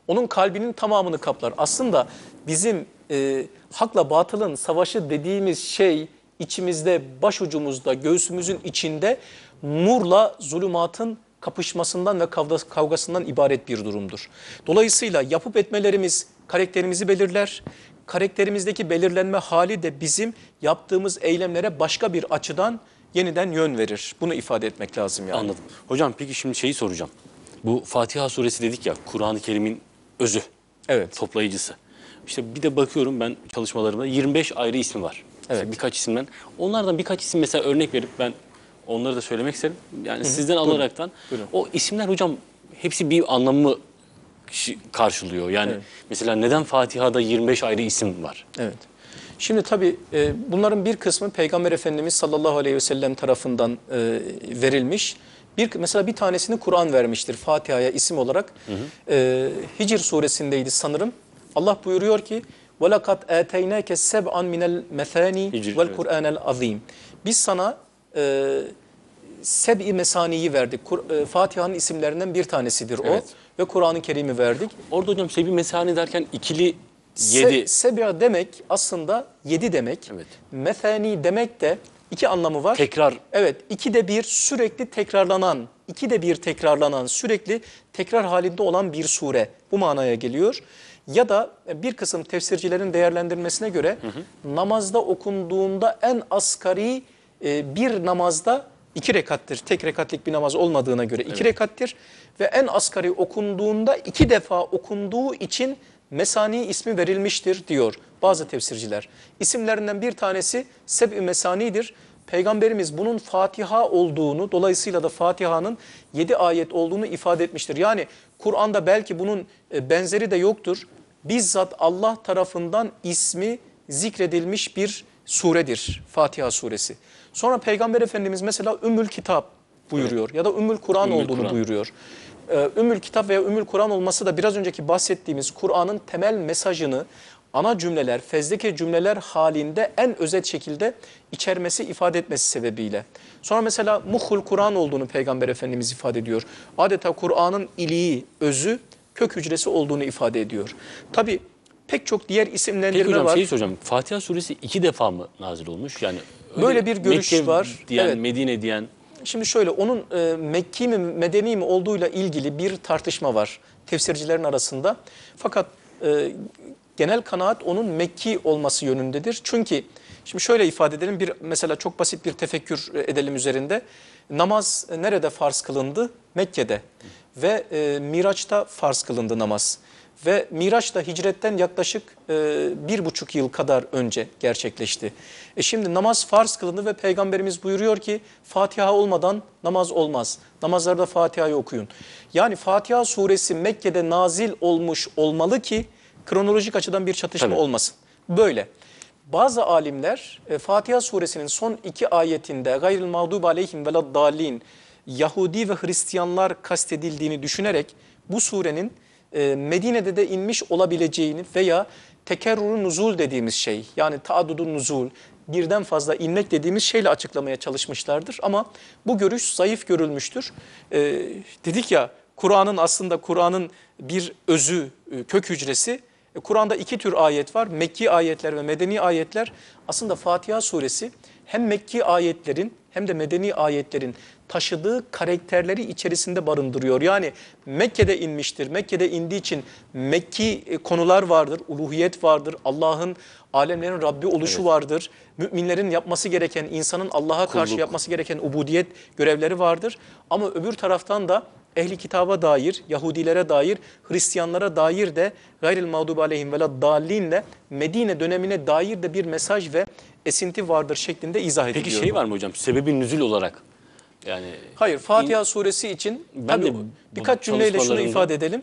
onun kalbinin tamamını kaplar. Aslında bizim e, hakla batılın savaşı dediğimiz şey içimizde, başucumuzda, göğsümüzün içinde nurla zulümatın kapışmasından ve kavgasından ibaret bir durumdur. Dolayısıyla yapıp etmelerimiz karakterimizi belirler. Karakterimizdeki belirlenme hali de bizim yaptığımız eylemlere başka bir açıdan yeniden yön verir. Bunu ifade etmek lazım yani. Anladım. Hocam peki şimdi şeyi soracağım. Bu Fatiha suresi dedik ya Kur'an-ı Kerim'in özü. Evet. Toplayıcısı. İşte bir de bakıyorum ben çalışmalarımda 25 ayrı ismi var. Evet. İşte birkaç isimden. Onlardan birkaç isim mesela örnek verip ben onları da söylemek isterim. Yani Hı -hı. sizden Buyurun. alaraktan. Buyurun. O isimler hocam hepsi bir anlamı karşılıyor. Yani evet. mesela neden Fatiha'da 25 ayrı isim var? Evet. Şimdi tabii e, bunların bir kısmı Peygamber Efendimiz sallallahu aleyhi ve sellem tarafından e, verilmiş. Bir, mesela bir tanesini Kur'an vermiştir Fatiha'ya isim olarak. Hı hı. Ee, Hicr suresindeydi sanırım. Allah buyuruyor ki وَلَقَدْ اَتَيْنَاكَ سَبْعًا مِنَ الْمَثَانِ وَالْقُرْآنَ evet. azim. Biz sana e, Seb'i Mesani'yi verdik. Kur, e, Fatiha'nın isimlerinden bir tanesidir evet. o. Ve Kur'an-ı Kerim'i verdik. Orada hocam Seb'i Mesani derken ikili yedi. Se, Seb'a demek aslında yedi demek. Evet. Methani demek de iki anlamı var. Tekrar. Evet, iki de bir sürekli tekrarlanan, iki de bir tekrarlanan, sürekli tekrar halinde olan bir sure bu manaya geliyor. Ya da e, bir kısım tefsircilerin değerlendirmesine göre hı hı. namazda okunduğunda en asgari e, bir namazda iki rekattir. Tek rekatlik bir namaz olmadığına göre iki evet. rekattir. Ve en asgari okunduğunda iki defa okunduğu için mesani ismi verilmiştir diyor bazı tefsirciler. İsimlerinden bir tanesi Seb-i Mesani'dir. Peygamberimiz bunun Fatiha olduğunu dolayısıyla da Fatiha'nın 7 ayet olduğunu ifade etmiştir. Yani Kur'an'da belki bunun e, benzeri de yoktur. Bizzat Allah tarafından ismi zikredilmiş bir suredir Fatiha suresi. Sonra Peygamber Efendimiz mesela Ümmül Kitap buyuruyor evet. ya da Ümmül Kur'an olduğunu Kur buyuruyor. E, Ümmül Kitap veya Ümmül Kur'an olması da biraz önceki bahsettiğimiz Kur'an'ın temel mesajını ana cümleler, fezleke cümleler halinde en özet şekilde içermesi, ifade etmesi sebebiyle. Sonra mesela muhul Kur'an olduğunu Peygamber Efendimiz ifade ediyor. Adeta Kur'an'ın iliği, özü, kök hücresi olduğunu ifade ediyor. Tabi pek çok diğer isimlendirme hocam, var. Peki şey hocam Fatiha suresi iki defa mı nazil olmuş? Yani Böyle bir görüş Mekke var. diyen, evet. Medine diyen. Şimdi şöyle onun e, Mekki mi Medeni mi olduğuyla ilgili bir tartışma var tefsircilerin arasında. Fakat e, genel kanaat onun Mekki olması yönündedir. Çünkü şimdi şöyle ifade edelim bir mesela çok basit bir tefekkür edelim üzerinde. Namaz nerede farz kılındı? Mekke'de ve e, Miraç'ta farz kılındı namaz. Ve Miraç da hicretten yaklaşık e, bir buçuk yıl kadar önce gerçekleşti. E şimdi namaz farz kılındı ve Peygamberimiz buyuruyor ki Fatiha olmadan namaz olmaz. Namazlarda Fatiha'yı okuyun. Yani Fatiha suresi Mekke'de nazil olmuş olmalı ki Kronolojik açıdan bir çatışma Tabii. olmasın. Böyle. Bazı alimler e, Fatiha suresinin son iki ayetinde gayril mağdub aleyhim velad dalin Yahudi ve Hristiyanlar kastedildiğini düşünerek bu surenin e, Medine'de de inmiş olabileceğini veya tekerrürü nuzul dediğimiz şey yani taadudun nuzul birden fazla inmek dediğimiz şeyle açıklamaya çalışmışlardır. Ama bu görüş zayıf görülmüştür. E, dedik ya Kur'an'ın aslında Kur'an'ın bir özü, e, kök hücresi e, Kur'an'da iki tür ayet var. Mekki ayetler ve medeni ayetler. Aslında Fatiha suresi hem Mekki ayetlerin hem de medeni ayetlerin taşıdığı karakterleri içerisinde barındırıyor. Yani Mekke'de inmiştir. Mekke'de indiği için Mekki e, konular vardır. Uluhiyet vardır. Allah'ın alemlerin Rabbi oluşu evet. vardır. Müminlerin yapması gereken, insanın Allah'a karşı yapması gereken ubudiyet görevleri vardır. Ama öbür taraftan da ehli kitaba dair, Yahudilere dair, Hristiyanlara dair de gayril mağdub aleyhim velad dallinle Medine dönemine dair de bir mesaj ve esinti vardır şeklinde izah ediliyor. Peki şey var mı hocam? Sebebi nüzül olarak yani Hayır, Fatiha in... suresi için ben tabii, de birkaç cümleyle şunu ifade edelim.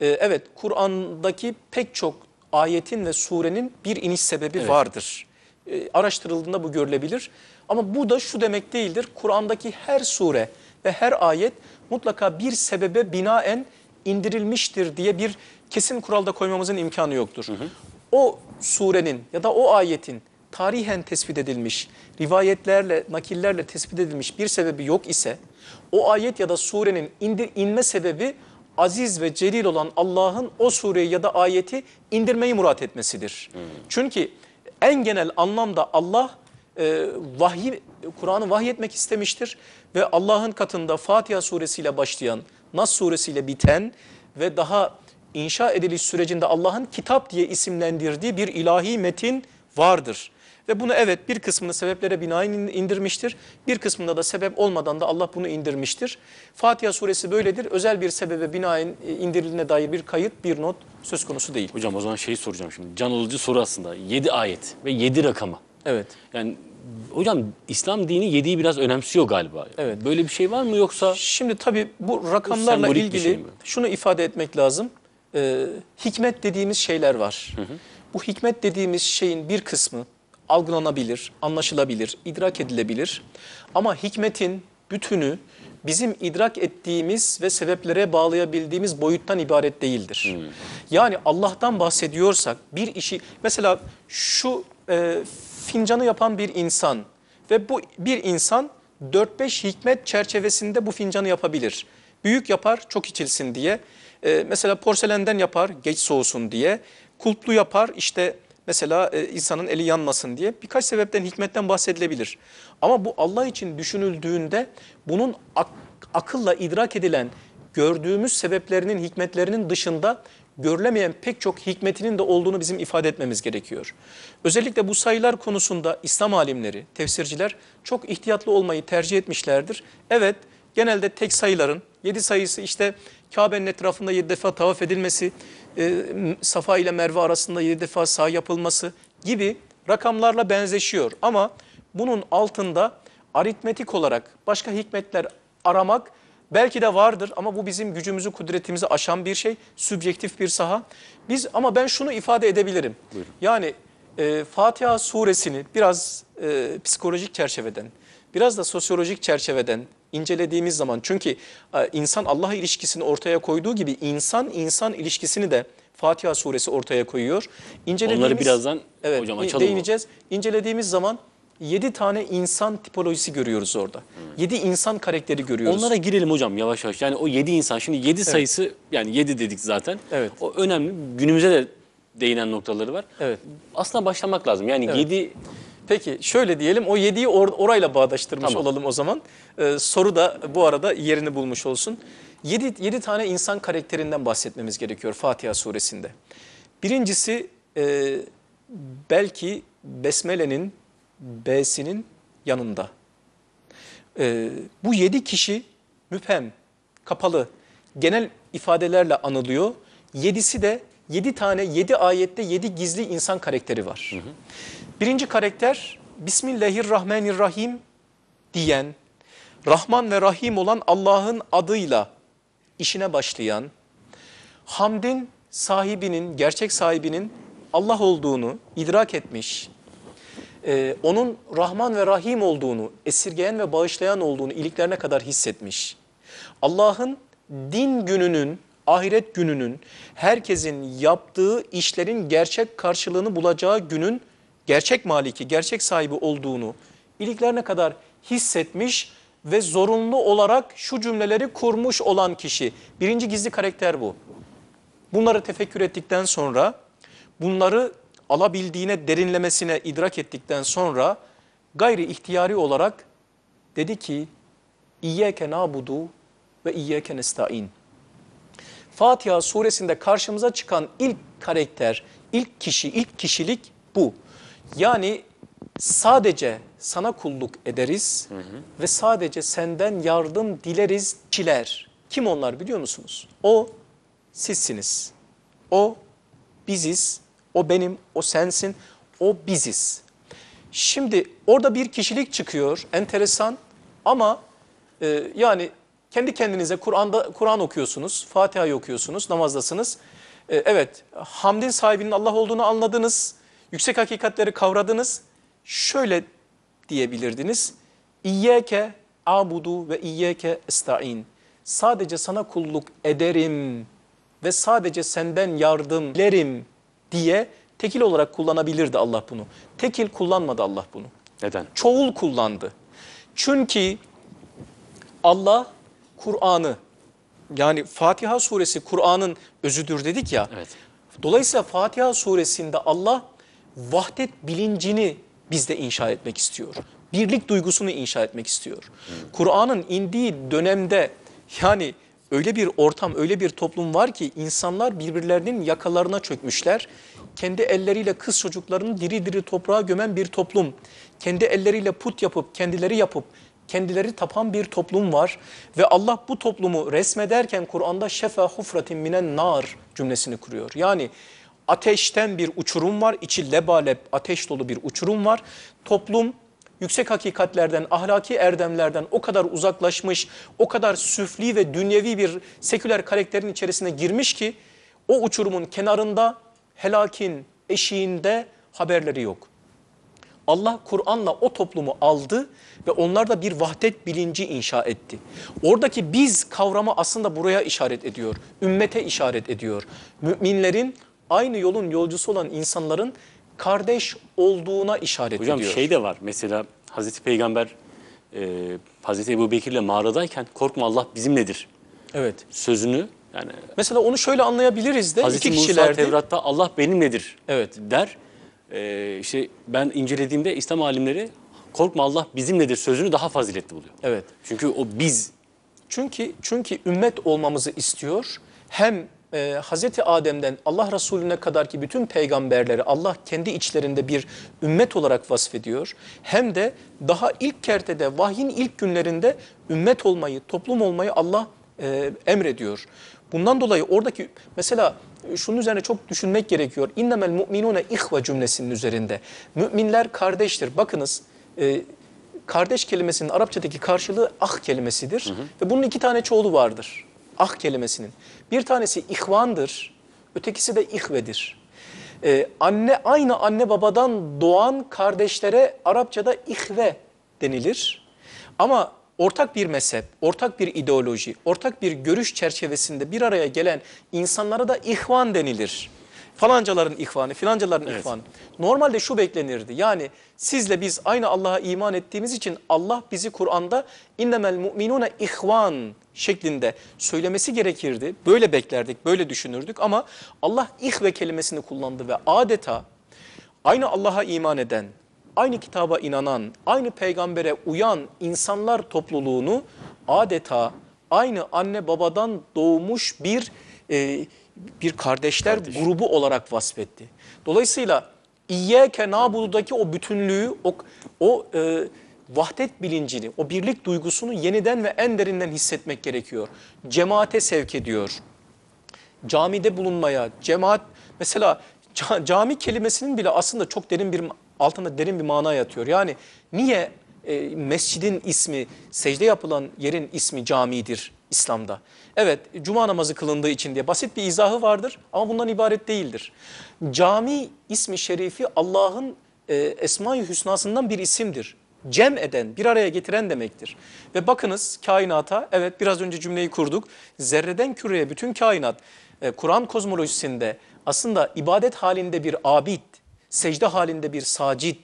Ee, evet, Kur'an'daki pek çok ayetin ve surenin bir iniş sebebi evet. vardır. Ee, araştırıldığında bu görülebilir. Ama bu da şu demek değildir. Kur'an'daki her sure ve her ayet mutlaka bir sebebe binaen indirilmiştir diye bir kesin kuralda koymamızın imkanı yoktur. Hı hı. O surenin ya da o ayetin tarihen tespit edilmiş, rivayetlerle, nakillerle tespit edilmiş bir sebebi yok ise o ayet ya da surenin indir, inme sebebi aziz ve celil olan Allah'ın o sureyi ya da ayeti indirmeyi murat etmesidir. Hmm. Çünkü en genel anlamda Allah e, vahyi Kur'an'ı vahyetmek istemiştir ve Allah'ın katında Fatiha suresiyle başlayan, Nas suresiyle biten ve daha inşa ediliş sürecinde Allah'ın kitap diye isimlendirdiği bir ilahi metin vardır. Ve bunu evet bir kısmını sebeplere binaen indirmiştir. Bir kısmında da sebep olmadan da Allah bunu indirmiştir. Fatiha suresi böyledir. Özel bir sebebe binaen e, indirilene dair bir kayıt, bir not söz konusu değil. Hocam o zaman şeyi soracağım şimdi. Can alıcı soru aslında. 7 ayet ve 7 rakamı. Evet. Yani hocam İslam dini yediği biraz önemsiyor galiba. Evet. Böyle bir şey var mı yoksa? Şimdi tabii bu rakamlarla bu ilgili şey şunu ifade etmek lazım. Ee, hikmet dediğimiz şeyler var. Hı hı. Bu hikmet dediğimiz şeyin bir kısmı algılanabilir, anlaşılabilir, idrak edilebilir. Ama hikmetin bütünü bizim idrak ettiğimiz ve sebeplere bağlayabildiğimiz boyuttan ibaret değildir. Hmm. Yani Allah'tan bahsediyorsak bir işi mesela şu e, fincanı yapan bir insan ve bu bir insan 4-5 hikmet çerçevesinde bu fincanı yapabilir. Büyük yapar çok içilsin diye. E, mesela porselenden yapar geç soğusun diye. Kulplu yapar işte mesela e, insanın eli yanmasın diye. Birkaç sebepten hikmetten bahsedilebilir. Ama bu Allah için düşünüldüğünde bunun ak akılla idrak edilen gördüğümüz sebeplerinin hikmetlerinin dışında görülemeyen pek çok hikmetinin de olduğunu bizim ifade etmemiz gerekiyor. Özellikle bu sayılar konusunda İslam alimleri, tefsirciler çok ihtiyatlı olmayı tercih etmişlerdir. Evet genelde tek sayıların yedi sayısı işte Kabe'nin etrafında yedi defa tavaf edilmesi, e, Safa ile Merve arasında yedi defa sağ yapılması gibi rakamlarla benzeşiyor. Ama bunun altında aritmetik olarak başka hikmetler aramak Belki de vardır ama bu bizim gücümüzü, kudretimizi aşan bir şey, sübjektif bir saha. Biz ama ben şunu ifade edebilirim. Buyurun. Yani e, Fatiha suresini biraz e, psikolojik çerçeveden, biraz da sosyolojik çerçeveden incelediğimiz zaman çünkü e, insan Allah ilişkisini ortaya koyduğu gibi insan insan ilişkisini de Fatiha suresi ortaya koyuyor. İncelediğimiz, Onları birazdan evet, hocam açalım. Değineceğiz. İncelediğimiz zaman 7 tane insan tipolojisi görüyoruz orada. 7 hmm. insan karakteri görüyoruz. Onlara girelim hocam yavaş yavaş. Yani o 7 insan şimdi 7 sayısı yani 7 dedik zaten. Evet. O önemli. Günümüze de değinen noktaları var. Evet. Aslında başlamak lazım. Yani Evet. Peki şöyle diyelim o 7'yi or- orayla bağdaştırmış Tamam. olalım o zaman. Ee, soru da bu arada yerini bulmuş olsun. 7, 7 tane insan karakterinden bahsetmemiz gerekiyor Fatiha suresinde. Birincisi e, belki Besmele'nin B'sinin yanında. Ee, bu yedi kişi müphem, kapalı, genel ifadelerle anılıyor. Yedisi de yedi tane, yedi ayette yedi gizli insan karakteri var. Hı hı. Birinci karakter Bismillahirrahmanirrahim diyen, Rahman ve Rahim olan Allah'ın adıyla işine başlayan, hamdin sahibinin, gerçek sahibinin Allah olduğunu idrak etmiş, e, onun Rahman ve Rahim olduğunu, esirgeyen ve bağışlayan olduğunu iliklerine kadar hissetmiş. Allah'ın din gününün, ahiret gününün, herkesin yaptığı işlerin gerçek karşılığını bulacağı günün gerçek maliki, gerçek sahibi olduğunu iliklerine kadar hissetmiş ve zorunlu olarak şu cümleleri kurmuş olan kişi. Birinci gizli karakter bu. Bunları tefekkür ettikten sonra bunları alabildiğine derinlemesine idrak ettikten sonra gayri ihtiyari olarak dedi ki İyyâke nâbudu ve İyyâke nestaîn. Fatiha suresinde karşımıza çıkan ilk karakter, ilk kişi, ilk kişilik bu. Yani sadece sana kulluk ederiz hı hı. ve sadece senden yardım dileriz çiler. Kim onlar biliyor musunuz? O sizsiniz. O biziz o benim, o sensin, o biziz. Şimdi orada bir kişilik çıkıyor, enteresan ama e, yani kendi kendinize Kur'an'da Kur'an okuyorsunuz, Fatiha'yı okuyorsunuz, namazdasınız. E, evet, hamdin sahibinin Allah olduğunu anladınız, yüksek hakikatleri kavradınız. Şöyle diyebilirdiniz, İyyeke abudu ve iyyeke esta'in. Sadece sana kulluk ederim ve sadece senden yardım dilerim diye tekil olarak kullanabilirdi Allah bunu. Tekil kullanmadı Allah bunu. Neden? Çoğul kullandı. Çünkü Allah Kur'an'ı yani Fatiha suresi Kur'an'ın özüdür dedik ya. Evet. Dolayısıyla Fatiha suresinde Allah vahdet bilincini bizde inşa etmek istiyor. Birlik duygusunu inşa etmek istiyor. Hmm. Kur'an'ın indiği dönemde yani öyle bir ortam, öyle bir toplum var ki insanlar birbirlerinin yakalarına çökmüşler. Kendi elleriyle kız çocuklarını diri diri toprağa gömen bir toplum. Kendi elleriyle put yapıp, kendileri yapıp, kendileri tapan bir toplum var. Ve Allah bu toplumu resmederken Kur'an'da şefa hufratin minen nar cümlesini kuruyor. Yani ateşten bir uçurum var, içi lebalep ateş dolu bir uçurum var. Toplum yüksek hakikatlerden, ahlaki erdemlerden o kadar uzaklaşmış, o kadar süfli ve dünyevi bir seküler karakterin içerisine girmiş ki o uçurumun kenarında helakin eşiğinde haberleri yok. Allah Kur'an'la o toplumu aldı ve onlarda bir vahdet bilinci inşa etti. Oradaki biz kavramı aslında buraya işaret ediyor. Ümmete işaret ediyor. Müminlerin aynı yolun yolcusu olan insanların kardeş olduğuna işaret Hocam, ediyor. Hocam şey de var mesela Hazreti Peygamber e, Hazreti Ebu Bekir'le mağaradayken korkma Allah bizimledir. Evet. Sözünü yani mesela onu şöyle anlayabiliriz de Hazreti iki kişilerde. Musa Tevrat'ta Allah benimledir evet. der. Ee, işte ben incelediğimde İslam alimleri korkma Allah bizimledir sözünü daha faziletli buluyor. Evet. Çünkü o biz. Çünkü çünkü ümmet olmamızı istiyor. Hem e, Hazreti Adem'den Allah Resulüne kadar ki bütün peygamberleri Allah kendi içlerinde bir ümmet olarak vasfediyor. Hem de daha ilk kertede vahyin ilk günlerinde ümmet olmayı, toplum olmayı Allah e, emrediyor. Bundan dolayı oradaki mesela e, şunun üzerine çok düşünmek gerekiyor. İnnemel mu'minune ihve cümlesinin üzerinde. Müminler kardeştir. Bakınız e, kardeş kelimesinin Arapçadaki karşılığı ah kelimesidir. Hı hı. Ve bunun iki tane çoğulu vardır ah kelimesinin. Bir tanesi ihvandır, ötekisi de ihvedir. Ee, anne Aynı anne babadan doğan kardeşlere Arapçada ihve denilir. Ama ortak bir mezhep, ortak bir ideoloji, ortak bir görüş çerçevesinde bir araya gelen insanlara da ihvan denilir. Falancaların ihvanı, filancaların evet. ihvanı. Normalde şu beklenirdi. Yani sizle biz aynı Allah'a iman ettiğimiz için Allah bizi Kur'an'da innemel mu'minune ihvan şeklinde söylemesi gerekirdi. Böyle beklerdik, böyle düşünürdük ama Allah ihve kelimesini kullandı ve adeta aynı Allah'a iman eden, aynı kitaba inanan, aynı peygambere uyan insanlar topluluğunu adeta aynı anne babadan doğmuş bir e, bir kardeşler Kardeş. grubu olarak vasfetti. Dolayısıyla İyyâke nâbududaki o bütünlüğü, o, o e, vahdet bilincini, o birlik duygusunu yeniden ve en derinden hissetmek gerekiyor. Cemaate sevk ediyor. Camide bulunmaya, cemaat mesela cami kelimesinin bile aslında çok derin bir altında derin bir mana yatıyor. Yani niye e, mescidin ismi, secde yapılan yerin ismi camidir İslam'da? Evet, cuma namazı kılındığı için diye basit bir izahı vardır ama bundan ibaret değildir. Cami ismi şerifi Allah'ın e, Esma-i Hüsna'sından bir isimdir cem eden, bir araya getiren demektir. Ve bakınız kainata, evet biraz önce cümleyi kurduk. Zerreden küreye bütün kainat, e, Kur'an kozmolojisinde aslında ibadet halinde bir abid, secde halinde bir sacid,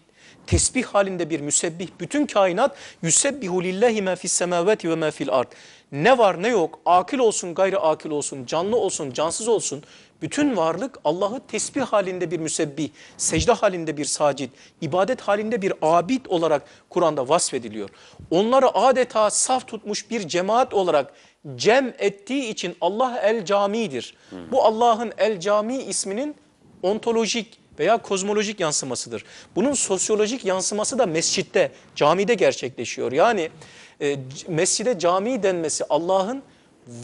tesbih halinde bir müsebbih. Bütün kainat yüsebbihu lillahi ma fis semavati ve ma fil ard. Ne var ne yok, akil olsun, gayri akil olsun, canlı olsun, cansız olsun bütün varlık Allah'ı tesbih halinde bir müsebbih, secde halinde bir sacid, ibadet halinde bir abid olarak Kur'an'da vasfediliyor. Onları adeta saf tutmuş bir cemaat olarak cem ettiği için Allah El Cami'dir. Hmm. Bu Allah'ın El Cami isminin ontolojik veya kozmolojik yansımasıdır. Bunun sosyolojik yansıması da mescitte, camide gerçekleşiyor. Yani e, mescide cami denmesi Allah'ın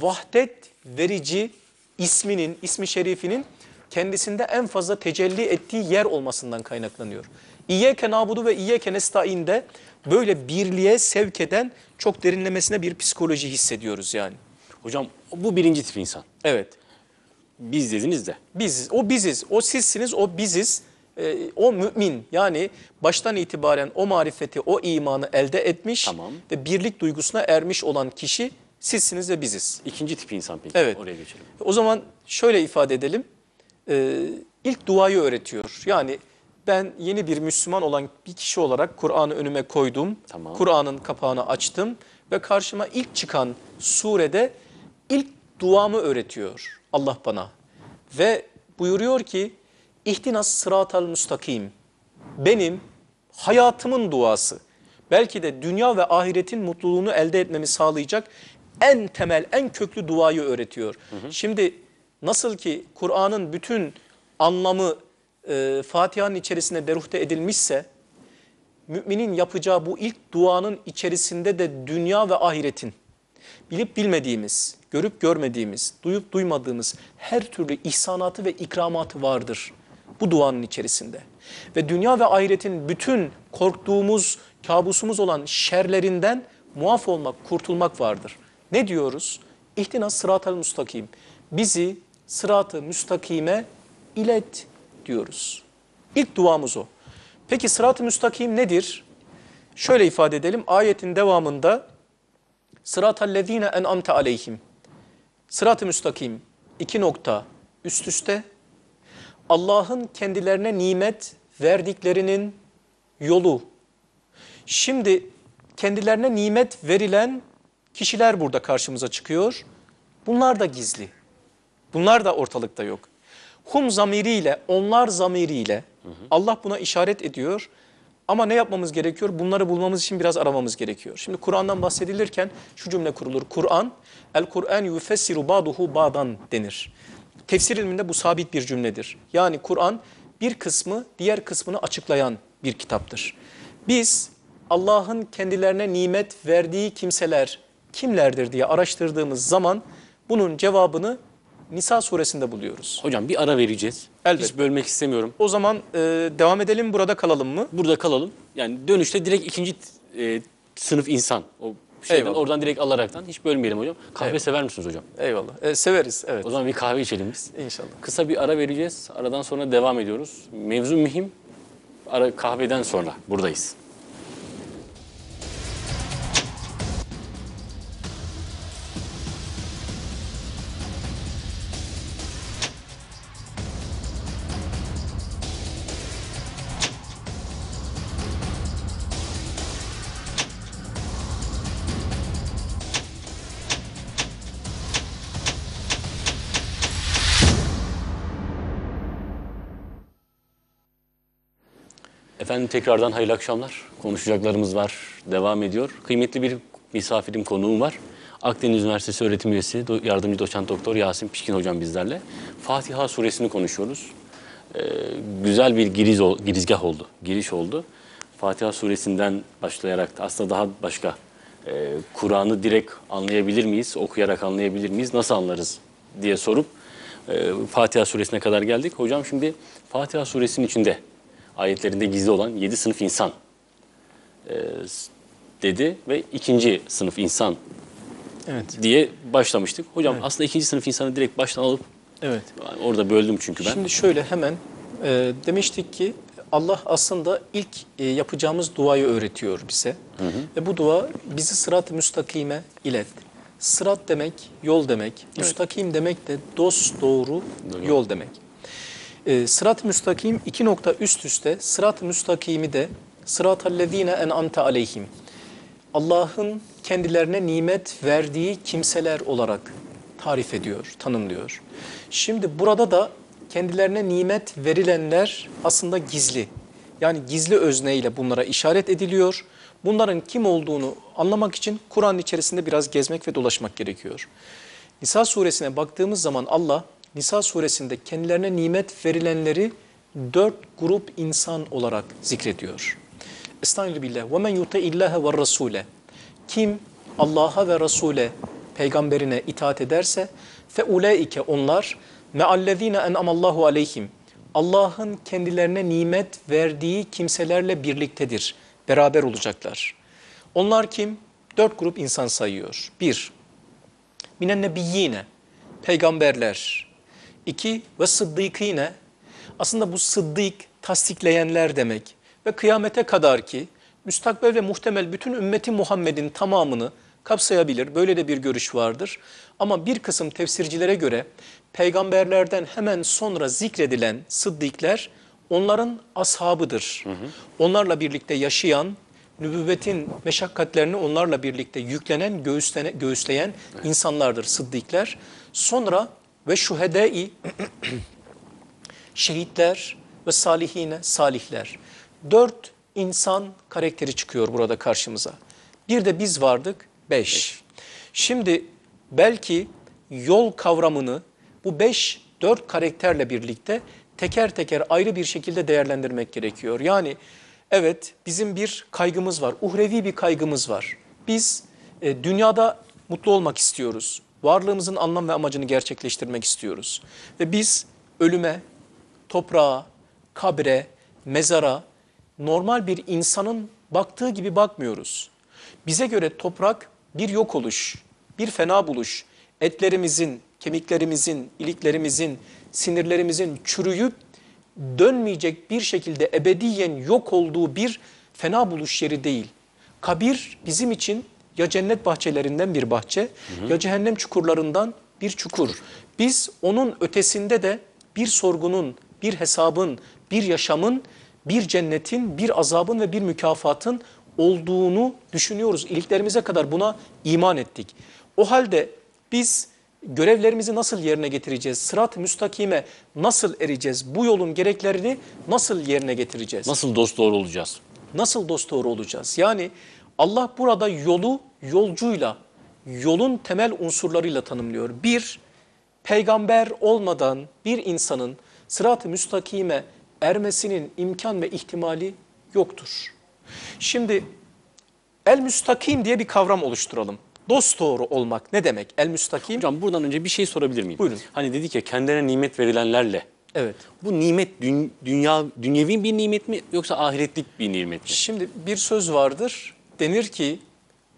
vahdet verici, isminin, ismi şerifinin kendisinde en fazla tecelli ettiği yer olmasından kaynaklanıyor. İyyeke nabudu ve İyyeke nestain'de böyle birliğe sevk eden çok derinlemesine bir psikoloji hissediyoruz yani. Hocam bu birinci tip insan. Evet. Biz dediniz de. Biz, o biziz, o sizsiniz, o biziz. Ee, o mümin yani baştan itibaren o marifeti, o imanı elde etmiş tamam. ve birlik duygusuna ermiş olan kişi Sizsiniz ve biziz. İkinci tip insan peki. Evet. Oraya geçelim. O zaman şöyle ifade edelim. Ee, ilk duayı öğretiyor. Yani ben yeni bir Müslüman olan bir kişi olarak Kur'an'ı önüme koydum. Tamam. Kur'an'ın kapağını açtım ve karşıma ilk çıkan surede ilk duamı öğretiyor Allah bana. Ve buyuruyor ki ihtinas sıratal müstakim benim hayatımın duası belki de dünya ve ahiretin mutluluğunu elde etmemi sağlayacak en temel, en köklü duayı öğretiyor. Hı hı. Şimdi nasıl ki Kur'an'ın bütün anlamı e, Fatiha'nın içerisine deruhte edilmişse, müminin yapacağı bu ilk duanın içerisinde de dünya ve ahiretin, bilip bilmediğimiz, görüp görmediğimiz, duyup duymadığımız her türlü ihsanatı ve ikramatı vardır bu duanın içerisinde. Ve dünya ve ahiretin bütün korktuğumuz, kabusumuz olan şerlerinden muaf olmak, kurtulmak vardır. Ne diyoruz? İhtina sıratel müstakim. Bizi sıratı müstakime ilet diyoruz. İlk duamız o. Peki sırat-ı müstakim nedir? Şöyle ifade edelim. Ayetin devamında en amte aleyhim. Sırat-ı müstakim iki nokta üst üste Allah'ın kendilerine nimet verdiklerinin yolu. Şimdi kendilerine nimet verilen kişiler burada karşımıza çıkıyor. Bunlar da gizli. Bunlar da ortalıkta yok. Hum zamiriyle, onlar zamiriyle Allah buna işaret ediyor. Ama ne yapmamız gerekiyor? Bunları bulmamız için biraz aramamız gerekiyor. Şimdi Kur'an'dan bahsedilirken şu cümle kurulur. Kur'an, el Kur'an yufessiru baduhu badan denir. Tefsir ilminde bu sabit bir cümledir. Yani Kur'an bir kısmı diğer kısmını açıklayan bir kitaptır. Biz Allah'ın kendilerine nimet verdiği kimseler kimlerdir diye araştırdığımız zaman bunun cevabını Nisa suresinde buluyoruz. Hocam bir ara vereceğiz. Elbette. Hiç bölmek istemiyorum. O zaman e, devam edelim burada kalalım mı? Burada kalalım. Yani dönüşte direkt ikinci e, sınıf insan. O şeyden, Eyvallah. oradan direkt alaraktan hiç bölmeyelim hocam. Kahve Eyvallah. sever misiniz hocam? Eyvallah. E, severiz evet. O zaman bir kahve içelim biz. İnşallah. Kısa bir ara vereceğiz. Aradan sonra devam ediyoruz. Mevzu mühim. Ara, kahveden sonra buradayız. Efendim tekrardan hayırlı akşamlar. Konuşacaklarımız var, devam ediyor. Kıymetli bir misafirim, konuğum var. Akdeniz Üniversitesi öğretim üyesi, yardımcı doçent doktor Yasin Pişkin hocam bizlerle. Fatiha suresini konuşuyoruz. Ee, güzel bir giriz, girizgah oldu, giriş oldu. Fatiha suresinden başlayarak da aslında daha başka e, Kur'an'ı direkt anlayabilir miyiz, okuyarak anlayabilir miyiz, nasıl anlarız diye sorup e, Fatiha suresine kadar geldik. Hocam şimdi Fatiha suresinin içinde ayetlerinde gizli olan yedi sınıf insan e, dedi ve ikinci sınıf insan evet. diye başlamıştık. Hocam evet. aslında ikinci sınıf insanı direkt baştan alıp evet. orada böldüm çünkü ben. Şimdi şöyle hemen e, demiştik ki Allah aslında ilk e, yapacağımız duayı öğretiyor bize. Hı hı. Ve bu dua bizi sırat-ı müstakime iletti. Sırat demek yol demek, evet. müstakim demek de dost doğru yol demek. E, sırat müstakim iki nokta üst üste sırat müstakimi de sırat allezine en'amte aleyhim. Allah'ın kendilerine nimet verdiği kimseler olarak tarif ediyor, tanımlıyor. Şimdi burada da kendilerine nimet verilenler aslında gizli. Yani gizli özneyle bunlara işaret ediliyor. Bunların kim olduğunu anlamak için Kur'an içerisinde biraz gezmek ve dolaşmak gerekiyor. Nisa suresine baktığımız zaman Allah Nisa suresinde kendilerine nimet verilenleri dört grup insan olarak zikrediyor. Estağfirullah. وَمَنْ يُطَعِ اللّٰهَ rasule. Kim Allah'a ve Resul'e, peygamberine itaat ederse فَاُولَٰئِكَ onlar meallezine en'amallahu aleyhim. Allah'ın kendilerine nimet verdiği kimselerle birliktedir. Beraber olacaklar. Onlar kim? Dört grup insan sayıyor. Bir, minen nebiyyine, peygamberler, İki, ve sıddikine. Aslında bu sıddık, tasdikleyenler demek. Ve kıyamete kadar ki müstakbel ve muhtemel bütün ümmeti Muhammed'in tamamını kapsayabilir. Böyle de bir görüş vardır. Ama bir kısım tefsircilere göre peygamberlerden hemen sonra zikredilen sıddikler onların ashabıdır. Hı hı. Onlarla birlikte yaşayan, nübüvvetin meşakkatlerini onlarla birlikte yüklenen, göğüslene, göğüsleyen insanlardır sıddikler. Sonra ve şuhedai şehitler ve salihine salihler. Dört insan karakteri çıkıyor burada karşımıza. Bir de biz vardık beş. Şimdi belki yol kavramını bu beş dört karakterle birlikte teker teker ayrı bir şekilde değerlendirmek gerekiyor. Yani evet bizim bir kaygımız var, uhrevi bir kaygımız var. Biz e, dünyada mutlu olmak istiyoruz varlığımızın anlam ve amacını gerçekleştirmek istiyoruz. Ve biz ölüme, toprağa, kabre, mezara normal bir insanın baktığı gibi bakmıyoruz. Bize göre toprak bir yok oluş, bir fena buluş, etlerimizin, kemiklerimizin, iliklerimizin, sinirlerimizin çürüyüp dönmeyecek bir şekilde ebediyen yok olduğu bir fena buluş yeri değil. Kabir bizim için ya cennet bahçelerinden bir bahçe hı hı. ya cehennem çukurlarından bir çukur. Biz onun ötesinde de bir sorgunun, bir hesabın, bir yaşamın, bir cennetin, bir azabın ve bir mükafatın olduğunu düşünüyoruz. İliklerimize kadar buna iman ettik. O halde biz görevlerimizi nasıl yerine getireceğiz? Sırat müstakime nasıl ereceğiz? Bu yolun gereklerini nasıl yerine getireceğiz? Nasıl dost doğru olacağız? Nasıl dost doğru olacağız? Yani Allah burada yolu yolcuyla, yolun temel unsurlarıyla tanımlıyor. Bir, peygamber olmadan bir insanın sırat-ı müstakime ermesinin imkan ve ihtimali yoktur. Şimdi el müstakim diye bir kavram oluşturalım. Dost doğru olmak ne demek? El müstakim. Hocam buradan önce bir şey sorabilir miyim? Buyurun. Hani dedik ya kendine nimet verilenlerle. Evet. Bu nimet dünya dünyevi bir nimet mi yoksa ahiretlik bir nimet mi? Şimdi bir söz vardır denir ki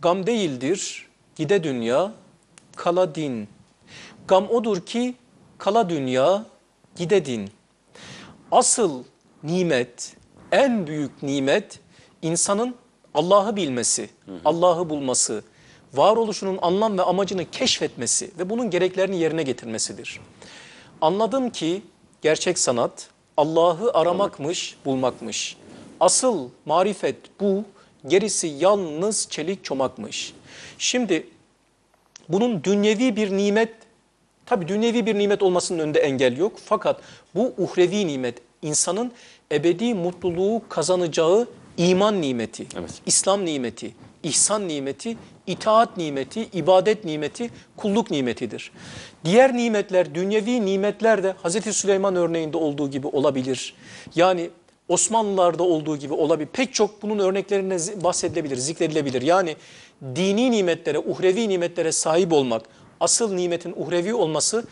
gam değildir gide dünya kala din. Gam odur ki kala dünya gide din. Asıl nimet, en büyük nimet insanın Allah'ı bilmesi, Allah'ı bulması, varoluşunun anlam ve amacını keşfetmesi ve bunun gereklerini yerine getirmesidir. Anladım ki gerçek sanat Allah'ı aramakmış, bulmakmış. Asıl marifet bu. Gerisi yalnız çelik çomakmış. Şimdi bunun dünyevi bir nimet, tabi dünyevi bir nimet olmasının önünde engel yok. Fakat bu uhrevi nimet insanın ebedi mutluluğu kazanacağı iman nimeti, evet. İslam nimeti, ihsan nimeti, itaat nimeti, ibadet nimeti, kulluk nimetidir. Diğer nimetler, dünyevi nimetler de Hz. Süleyman örneğinde olduğu gibi olabilir. Yani Osmanlılarda olduğu gibi olabilir. Pek çok bunun örneklerine bahsedilebilir, zikredilebilir. Yani dini nimetlere, uhrevi nimetlere sahip olmak, asıl nimetin uhrevi olması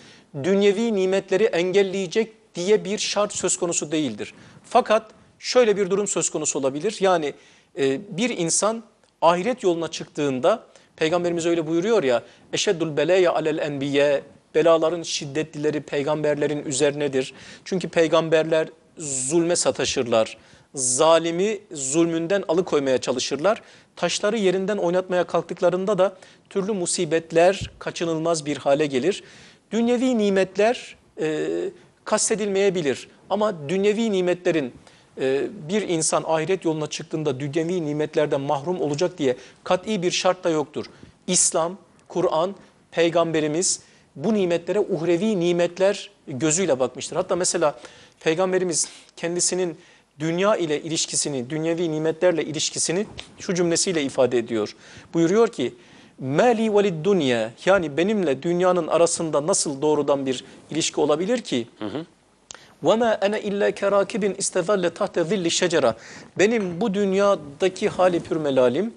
dünyevi nimetleri engelleyecek diye bir şart söz konusu değildir. Fakat şöyle bir durum söz konusu olabilir. Yani e, bir insan ahiret yoluna çıktığında peygamberimiz öyle buyuruyor ya eşeddül beleye alel enbiye belaların şiddetlileri peygamberlerin üzerinedir. Çünkü peygamberler zulme sataşırlar. Zalimi zulmünden alıkoymaya çalışırlar. Taşları yerinden oynatmaya kalktıklarında da türlü musibetler kaçınılmaz bir hale gelir. Dünyevi nimetler e, kastedilmeyebilir ama dünyevi nimetlerin e, bir insan ahiret yoluna çıktığında dünyevi nimetlerden mahrum olacak diye kat'i bir şart da yoktur. İslam, Kur'an, Peygamberimiz bu nimetlere uhrevi nimetler gözüyle bakmıştır. Hatta mesela Peygamberimiz kendisinin dünya ile ilişkisini, dünyevi nimetlerle ilişkisini şu cümlesiyle ifade ediyor. Buyuruyor ki, Mali velid dünya yani benimle dünyanın arasında nasıl doğrudan bir ilişki olabilir ki? Hı hı. وَمَا اَنَا اِلَّا كَرَاكِبٍ اِسْتَظَلَّ تَحْتَ ذِلِّ Benim bu dünyadaki hali pürmelalim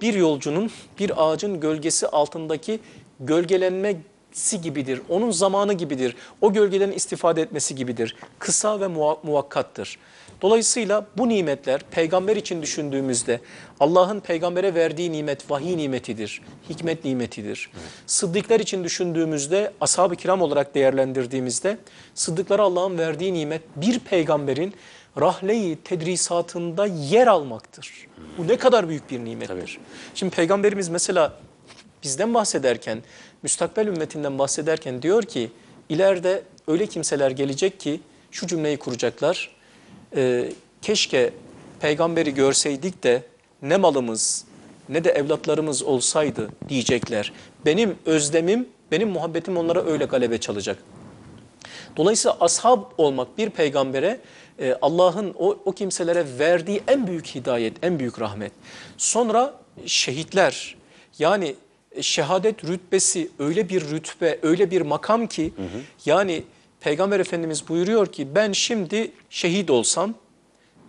bir yolcunun bir ağacın gölgesi altındaki gölgelenme si gibidir, onun zamanı gibidir, o gölgelerin istifade etmesi gibidir. Kısa ve muvakkattır. Dolayısıyla bu nimetler peygamber için düşündüğümüzde Allah'ın peygambere verdiği nimet vahiy nimetidir, hikmet nimetidir. Sıddıklar için düşündüğümüzde ashab-ı kiram olarak değerlendirdiğimizde sıddıklara Allah'ın verdiği nimet bir peygamberin rahleyi tedrisatında yer almaktır. Bu ne kadar büyük bir nimettir. Tabii. Şimdi peygamberimiz mesela bizden bahsederken müstakbel ümmetinden bahsederken diyor ki ileride öyle kimseler gelecek ki şu cümleyi kuracaklar. E, keşke peygamberi görseydik de ne malımız ne de evlatlarımız olsaydı diyecekler. Benim özlemim, benim muhabbetim onlara öyle galebe çalacak. Dolayısıyla ashab olmak bir peygambere e, Allah'ın o, o kimselere verdiği en büyük hidayet, en büyük rahmet. Sonra şehitler yani e, şehadet rütbesi öyle bir rütbe, öyle bir makam ki hı hı. yani Peygamber Efendimiz buyuruyor ki ben şimdi şehit olsam,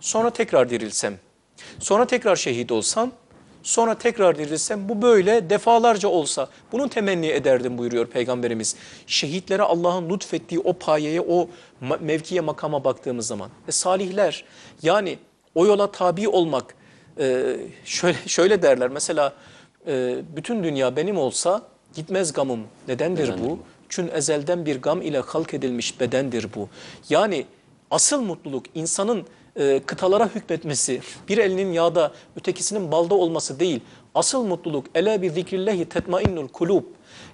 sonra tekrar dirilsem, sonra tekrar şehit olsam, sonra tekrar dirilsem bu böyle defalarca olsa bunu temenni ederdim buyuruyor Peygamberimiz. Şehitlere Allah'ın lütfettiği o payeye, o mevkiye, makama baktığımız zaman. E, salihler yani o yola tabi olmak, e, şöyle, şöyle derler mesela e, bütün dünya benim olsa gitmez gamım. Nedendir, bu? bu? Çün ezelden bir gam ile halk edilmiş bedendir bu. Yani asıl mutluluk insanın e, kıtalara hükmetmesi, bir elinin yağda ötekisinin balda olması değil. Asıl mutluluk ele bir zikrillahi tetmainnul kulub.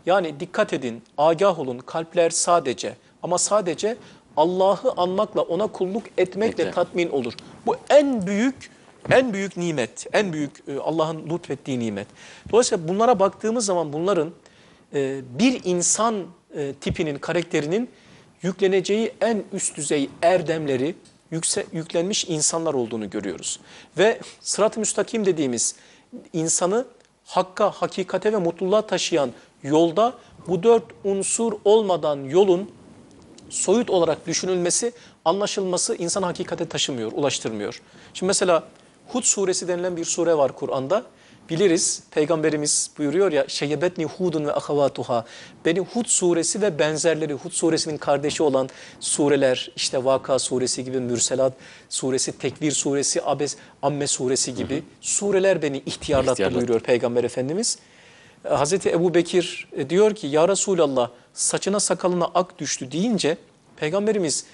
Yani dikkat edin, agah olun, kalpler sadece ama sadece Allah'ı anmakla ona kulluk etmekle Peki. tatmin olur. Bu en büyük en büyük nimet, en büyük e, Allah'ın lütfettiği nimet. Dolayısıyla bunlara baktığımız zaman bunların e, bir insan e, tipinin, karakterinin yükleneceği en üst düzey erdemleri yükse, yüklenmiş insanlar olduğunu görüyoruz. Ve sırat-ı müstakim dediğimiz insanı hakka, hakikate ve mutluluğa taşıyan yolda bu dört unsur olmadan yolun soyut olarak düşünülmesi, anlaşılması insan hakikate taşımıyor, ulaştırmıyor. Şimdi mesela Hud suresi denilen bir sure var Kur'an'da. Biliriz peygamberimiz buyuruyor ya şeyebetni hudun ve ahavatuha. Beni Hud suresi ve benzerleri Hud suresinin kardeşi olan sureler işte Vaka suresi gibi Mürselat suresi, Tekvir suresi, Abes, Amme suresi gibi hı hı. sureler beni ihtiyarlattı, ihtiyarlattı buyuruyor peygamber efendimiz. Ee, Hazreti Ebu Bekir e, diyor ki ya Resulallah saçına sakalına ak düştü deyince peygamberimiz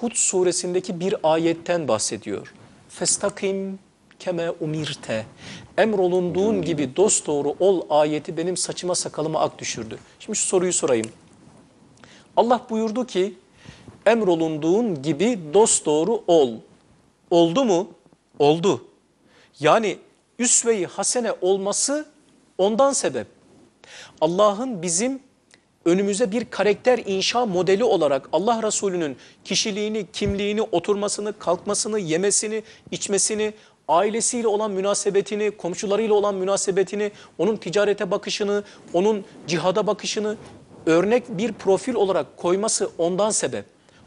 Hud suresindeki bir ayetten bahsediyor. Festakim keme umirte. Emrolunduğun gibi dost doğru ol ayeti benim saçıma sakalıma ak düşürdü. Şimdi şu soruyu sorayım. Allah buyurdu ki emrolunduğun gibi dost doğru ol. Oldu mu? Oldu. Yani üsve-i hasene olması ondan sebep. Allah'ın bizim önümüze bir karakter inşa modeli olarak Allah Resulü'nün kişiliğini, kimliğini, oturmasını, kalkmasını, yemesini, içmesini, ailesiyle olan münasebetini, komşularıyla olan münasebetini, onun ticarete bakışını, onun cihada bakışını örnek bir profil olarak koyması ondan sebep.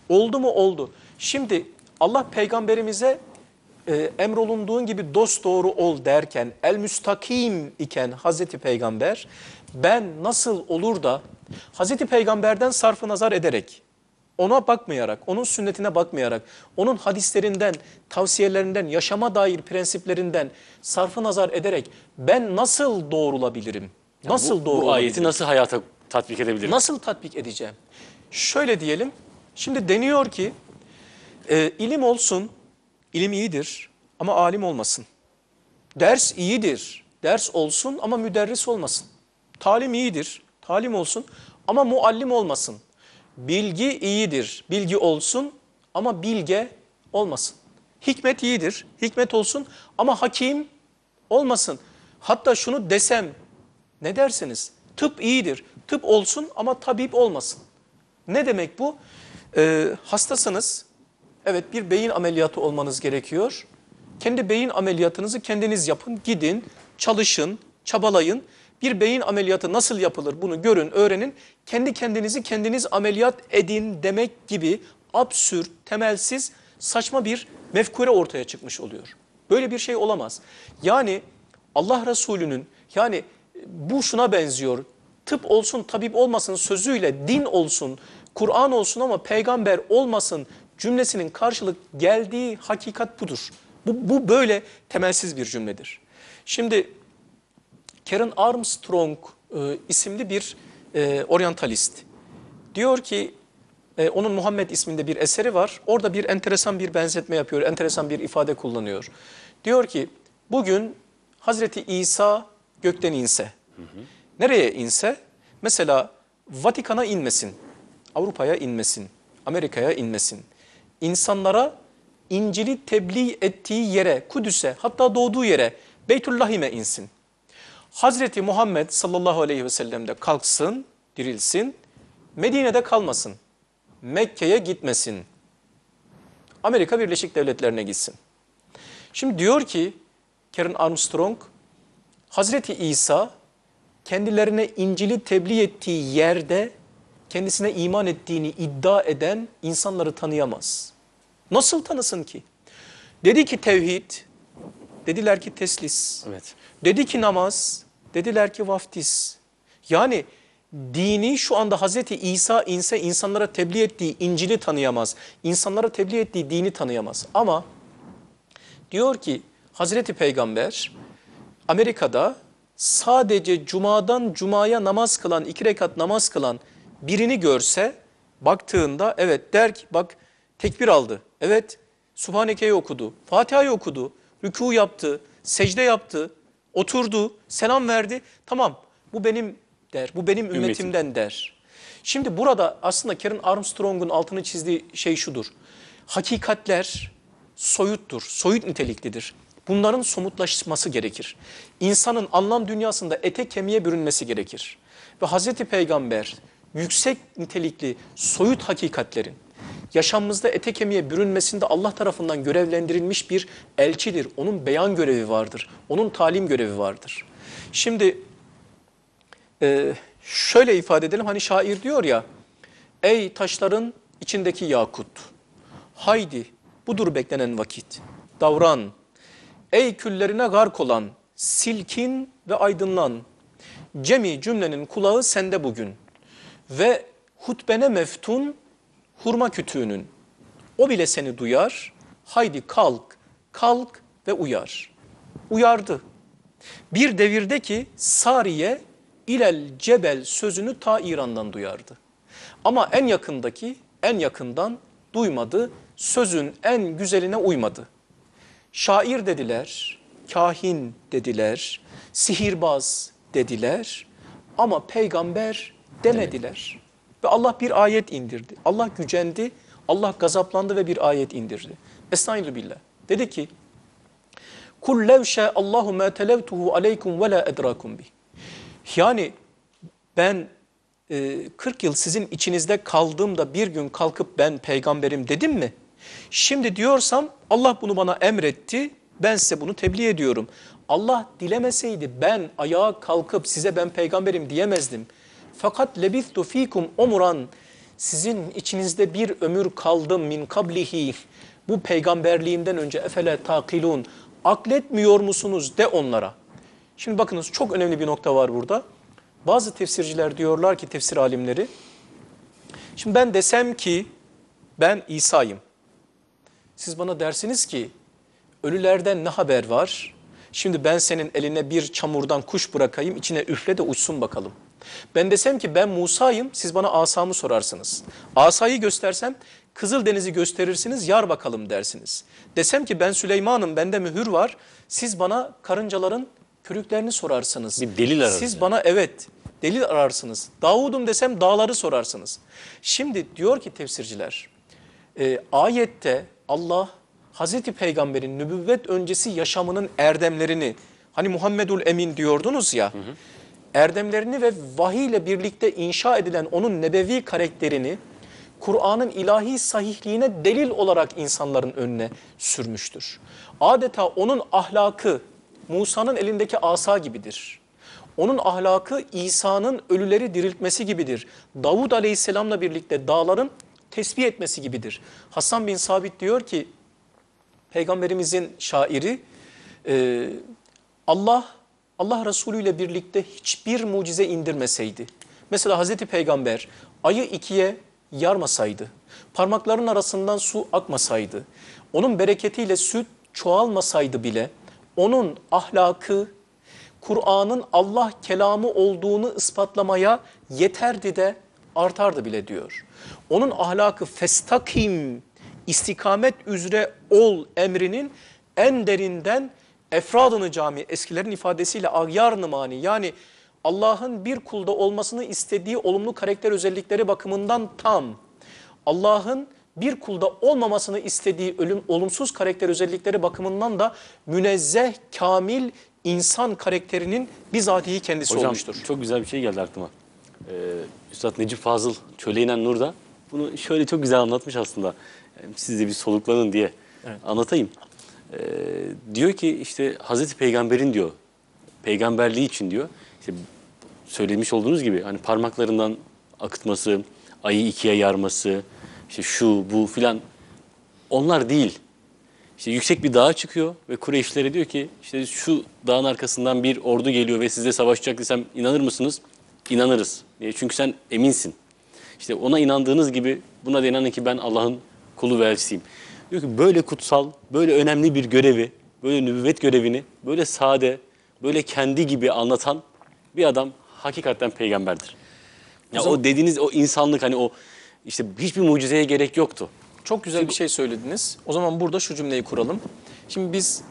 Oldu mu oldu. Şimdi Allah peygamberimize e, emrolunduğun gibi dost doğru ol derken el müstakim iken Hazreti Peygamber ben nasıl olur da Hazreti Peygamber'den sarfı nazar ederek ona bakmayarak, onun sünnetine bakmayarak, onun hadislerinden, tavsiyelerinden, yaşama dair prensiplerinden sarfı nazar ederek ben nasıl doğrulabilirim? Yani nasıl bu, doğru bu ayeti nasıl hayata tatbik edebilirim? Nasıl tatbik edeceğim? Şöyle diyelim, şimdi deniyor ki e, ilim olsun, ilim iyidir ama alim olmasın. Ders iyidir, ders olsun ama müderris olmasın. Talim iyidir, talim olsun ama muallim olmasın. Bilgi iyidir. Bilgi olsun ama bilge olmasın. Hikmet iyidir. Hikmet olsun ama hakim olmasın. Hatta şunu desem ne dersiniz? Tıp iyidir. Tıp olsun ama tabip olmasın. Ne demek bu? Ee, hastasınız. Evet bir beyin ameliyatı olmanız gerekiyor. Kendi beyin ameliyatınızı kendiniz yapın. Gidin, çalışın, çabalayın. Bir beyin ameliyatı nasıl yapılır bunu görün, öğrenin. Kendi kendinizi kendiniz ameliyat edin demek gibi absürt, temelsiz, saçma bir mefkure ortaya çıkmış oluyor. Böyle bir şey olamaz. Yani Allah Resulü'nün yani bu şuna benziyor. Tıp olsun, tabip olmasın sözüyle din olsun, Kur'an olsun ama peygamber olmasın cümlesinin karşılık geldiği hakikat budur. Bu, bu böyle temelsiz bir cümledir. Şimdi Karen Armstrong e, isimli bir e, oryantalist. Diyor ki e, onun Muhammed isminde bir eseri var. Orada bir enteresan bir benzetme yapıyor, enteresan bir ifade kullanıyor. Diyor ki bugün Hazreti İsa gökten inse. Hı hı. Nereye inse? Mesela Vatikan'a inmesin, Avrupa'ya inmesin, Amerika'ya inmesin. İnsanlara İncil'i tebliğ ettiği yere, Kudüs'e hatta doğduğu yere Beytüllahim'e insin. Hazreti Muhammed sallallahu aleyhi ve sellem'de kalksın, dirilsin, Medine'de kalmasın, Mekke'ye gitmesin, Amerika Birleşik Devletleri'ne gitsin. Şimdi diyor ki Karen Armstrong, Hazreti İsa kendilerine İncil'i tebliğ ettiği yerde kendisine iman ettiğini iddia eden insanları tanıyamaz. Nasıl tanısın ki? Dedi ki tevhid, dediler ki teslis, evet. dedi ki namaz, Dediler ki vaftiz. Yani dini şu anda Hazreti İsa inse insanlara tebliğ ettiği İncil'i tanıyamaz. İnsanlara tebliğ ettiği dini tanıyamaz. Ama diyor ki Hazreti Peygamber Amerika'da sadece cumadan cumaya namaz kılan, iki rekat namaz kılan birini görse baktığında evet der ki bak tekbir aldı. Evet Subhaneke'yi okudu, Fatiha'yı okudu, rükû yaptı, secde yaptı, Oturdu, selam verdi. Tamam bu benim der, bu benim ümmetimden der. Şimdi burada aslında Karen Armstrong'un altını çizdiği şey şudur. Hakikatler soyuttur, soyut niteliklidir. Bunların somutlaşması gerekir. İnsanın anlam dünyasında ete kemiğe bürünmesi gerekir. Ve Hazreti Peygamber yüksek nitelikli soyut hakikatlerin yaşamımızda ete kemiğe bürünmesinde Allah tarafından görevlendirilmiş bir elçidir. Onun beyan görevi vardır. Onun talim görevi vardır. Şimdi e, şöyle ifade edelim. Hani şair diyor ya, ey taşların içindeki yakut, haydi budur beklenen vakit, davran, ey küllerine gark olan, silkin ve aydınlan. Cemi cümlenin kulağı sende bugün ve hutbene meftun hurma kütüğünün. O bile seni duyar. Haydi kalk, kalk ve uyar. Uyardı. Bir devirde ki Sariye ilel cebel sözünü ta İran'dan duyardı. Ama en yakındaki en yakından duymadı, sözün en güzeline uymadı. Şair dediler, kahin dediler, sihirbaz dediler ama peygamber demediler. Evet. Ve Allah bir ayet indirdi. Allah gücendi, Allah gazaplandı ve bir ayet indirdi. Estaizu billah. Dedi ki, Kul levşe Allahu ma televtuhu aleykum ve la edrakum bih. Yani ben e, 40 yıl sizin içinizde kaldığımda bir gün kalkıp ben peygamberim dedim mi? Şimdi diyorsam Allah bunu bana emretti, ben size bunu tebliğ ediyorum. Allah dilemeseydi ben ayağa kalkıp size ben peygamberim diyemezdim. Fakat lebistu fikum omuran sizin içinizde bir ömür kaldım min kablihi. Bu peygamberliğimden önce efele takilun. Akletmiyor musunuz de onlara. Şimdi bakınız çok önemli bir nokta var burada. Bazı tefsirciler diyorlar ki tefsir alimleri. Şimdi ben desem ki ben İsa'yım. Siz bana dersiniz ki ölülerden ne haber var? Şimdi ben senin eline bir çamurdan kuş bırakayım içine üfle de uçsun bakalım.'' Ben desem ki ben Musa'yım siz bana asamı sorarsınız. Asayı göstersem Kızıldeniz'i gösterirsiniz yar bakalım dersiniz. Desem ki ben Süleyman'ım bende mühür var siz bana karıncaların kürüklerini sorarsınız. Bir delil ararız. Siz bana evet delil ararsınız. Davud'um desem dağları sorarsınız. Şimdi diyor ki tefsirciler e, ayette Allah Hazreti Peygamber'in nübüvvet öncesi yaşamının erdemlerini hani Muhammedul Emin diyordunuz ya hı hı erdemlerini ve vahiy ile birlikte inşa edilen onun nebevi karakterini Kur'an'ın ilahi sahihliğine delil olarak insanların önüne sürmüştür. Adeta onun ahlakı Musa'nın elindeki asa gibidir. Onun ahlakı İsa'nın ölüleri diriltmesi gibidir. Davud aleyhisselamla birlikte dağların tesbih etmesi gibidir. Hasan bin Sabit diyor ki peygamberimizin şairi Allah Allah Resulü ile birlikte hiçbir mucize indirmeseydi, mesela Hazreti Peygamber ayı ikiye yarmasaydı, parmakların arasından su akmasaydı, onun bereketiyle süt çoğalmasaydı bile, onun ahlakı, Kur'an'ın Allah kelamı olduğunu ispatlamaya yeterdi de artardı bile diyor. Onun ahlakı festakim, istikamet üzere ol emrinin en derinden Efradını cami eskilerin ifadesiyle agyar nımani yani Allah'ın bir kulda olmasını istediği olumlu karakter özellikleri bakımından tam. Allah'ın bir kulda olmamasını istediği ölüm, olumsuz karakter özellikleri bakımından da münezzeh, kamil insan karakterinin bizatihi kendisi Hocam, olmuştur. çok güzel bir şey geldi aklıma. Ee, Üstad Necip Fazıl Çöle İnen Nur'da bunu şöyle çok güzel anlatmış aslında. Ee, siz de bir soluklanın diye evet. anlatayım. E, diyor ki işte Hazreti Peygamber'in diyor, peygamberliği için diyor, işte söylemiş olduğunuz gibi hani parmaklarından akıtması, ayı ikiye yarması, işte şu bu filan onlar değil. İşte yüksek bir dağa çıkıyor ve Kureyşlere diyor ki işte şu dağın arkasından bir ordu geliyor ve sizle savaşacak desem inanır mısınız? İnanırız. Niye? Çünkü sen eminsin. İşte ona inandığınız gibi buna da inanın ki ben Allah'ın kulu ve elçisiyim. Diyor ki böyle kutsal, böyle önemli bir görevi, böyle nübüvvet görevini, böyle sade, böyle kendi gibi anlatan bir adam hakikaten peygamberdir. Ya o, o dediğiniz o insanlık hani o işte hiçbir mucizeye gerek yoktu. Çok güzel bir şey söylediniz. O zaman burada şu cümleyi kuralım. Şimdi biz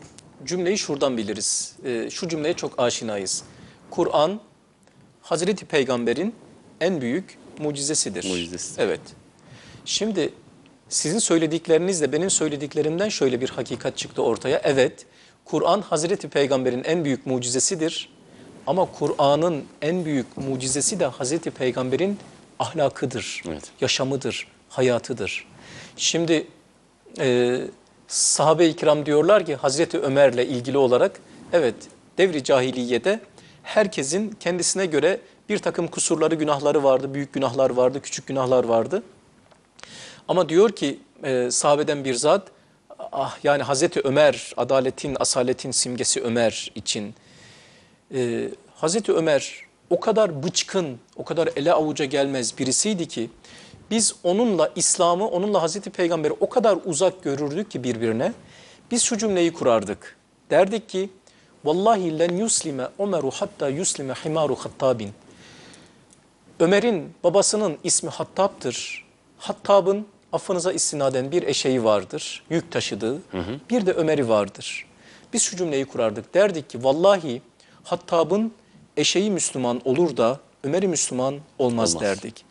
cümleyi şuradan biliriz. Ee, şu cümleye çok aşinayız. Kur'an Hazreti Peygamber'in en büyük mucizesidir. Mucizesidir. Evet. Şimdi sizin söylediklerinizle benim söylediklerimden şöyle bir hakikat çıktı ortaya. Evet, Kur'an Hazreti Peygamber'in en büyük mucizesidir. Ama Kur'an'ın en büyük mucizesi de Hazreti Peygamber'in ahlakıdır, evet. yaşamıdır, hayatıdır. Şimdi e, sahabe-i kiram diyorlar ki Hazreti Ömer'le ilgili olarak evet devri cahiliyede herkesin kendisine göre bir takım kusurları, günahları vardı, büyük günahlar vardı, küçük günahlar vardı. Ama diyor ki e, sahabeden bir zat ah yani Hazreti Ömer adaletin asaletin simgesi Ömer için. E, Hazreti Ömer o kadar bıçkın o kadar ele avuca gelmez birisiydi ki biz onunla İslam'ı onunla Hazreti Peygamber'i o kadar uzak görürdük ki birbirine biz şu cümleyi kurardık. Derdik ki vallahi len yuslime Ömeru hatta yuslime himaru hattabin. Ömer'in babasının ismi Hattab'dır. Hattab'ın affınıza istinaden bir eşeği vardır, yük taşıdığı, hı hı. bir de Ömer'i vardır. Biz şu cümleyi kurardık, derdik ki vallahi Hattab'ın eşeği Müslüman olur da Ömer'i Müslüman olmaz, olmaz derdik.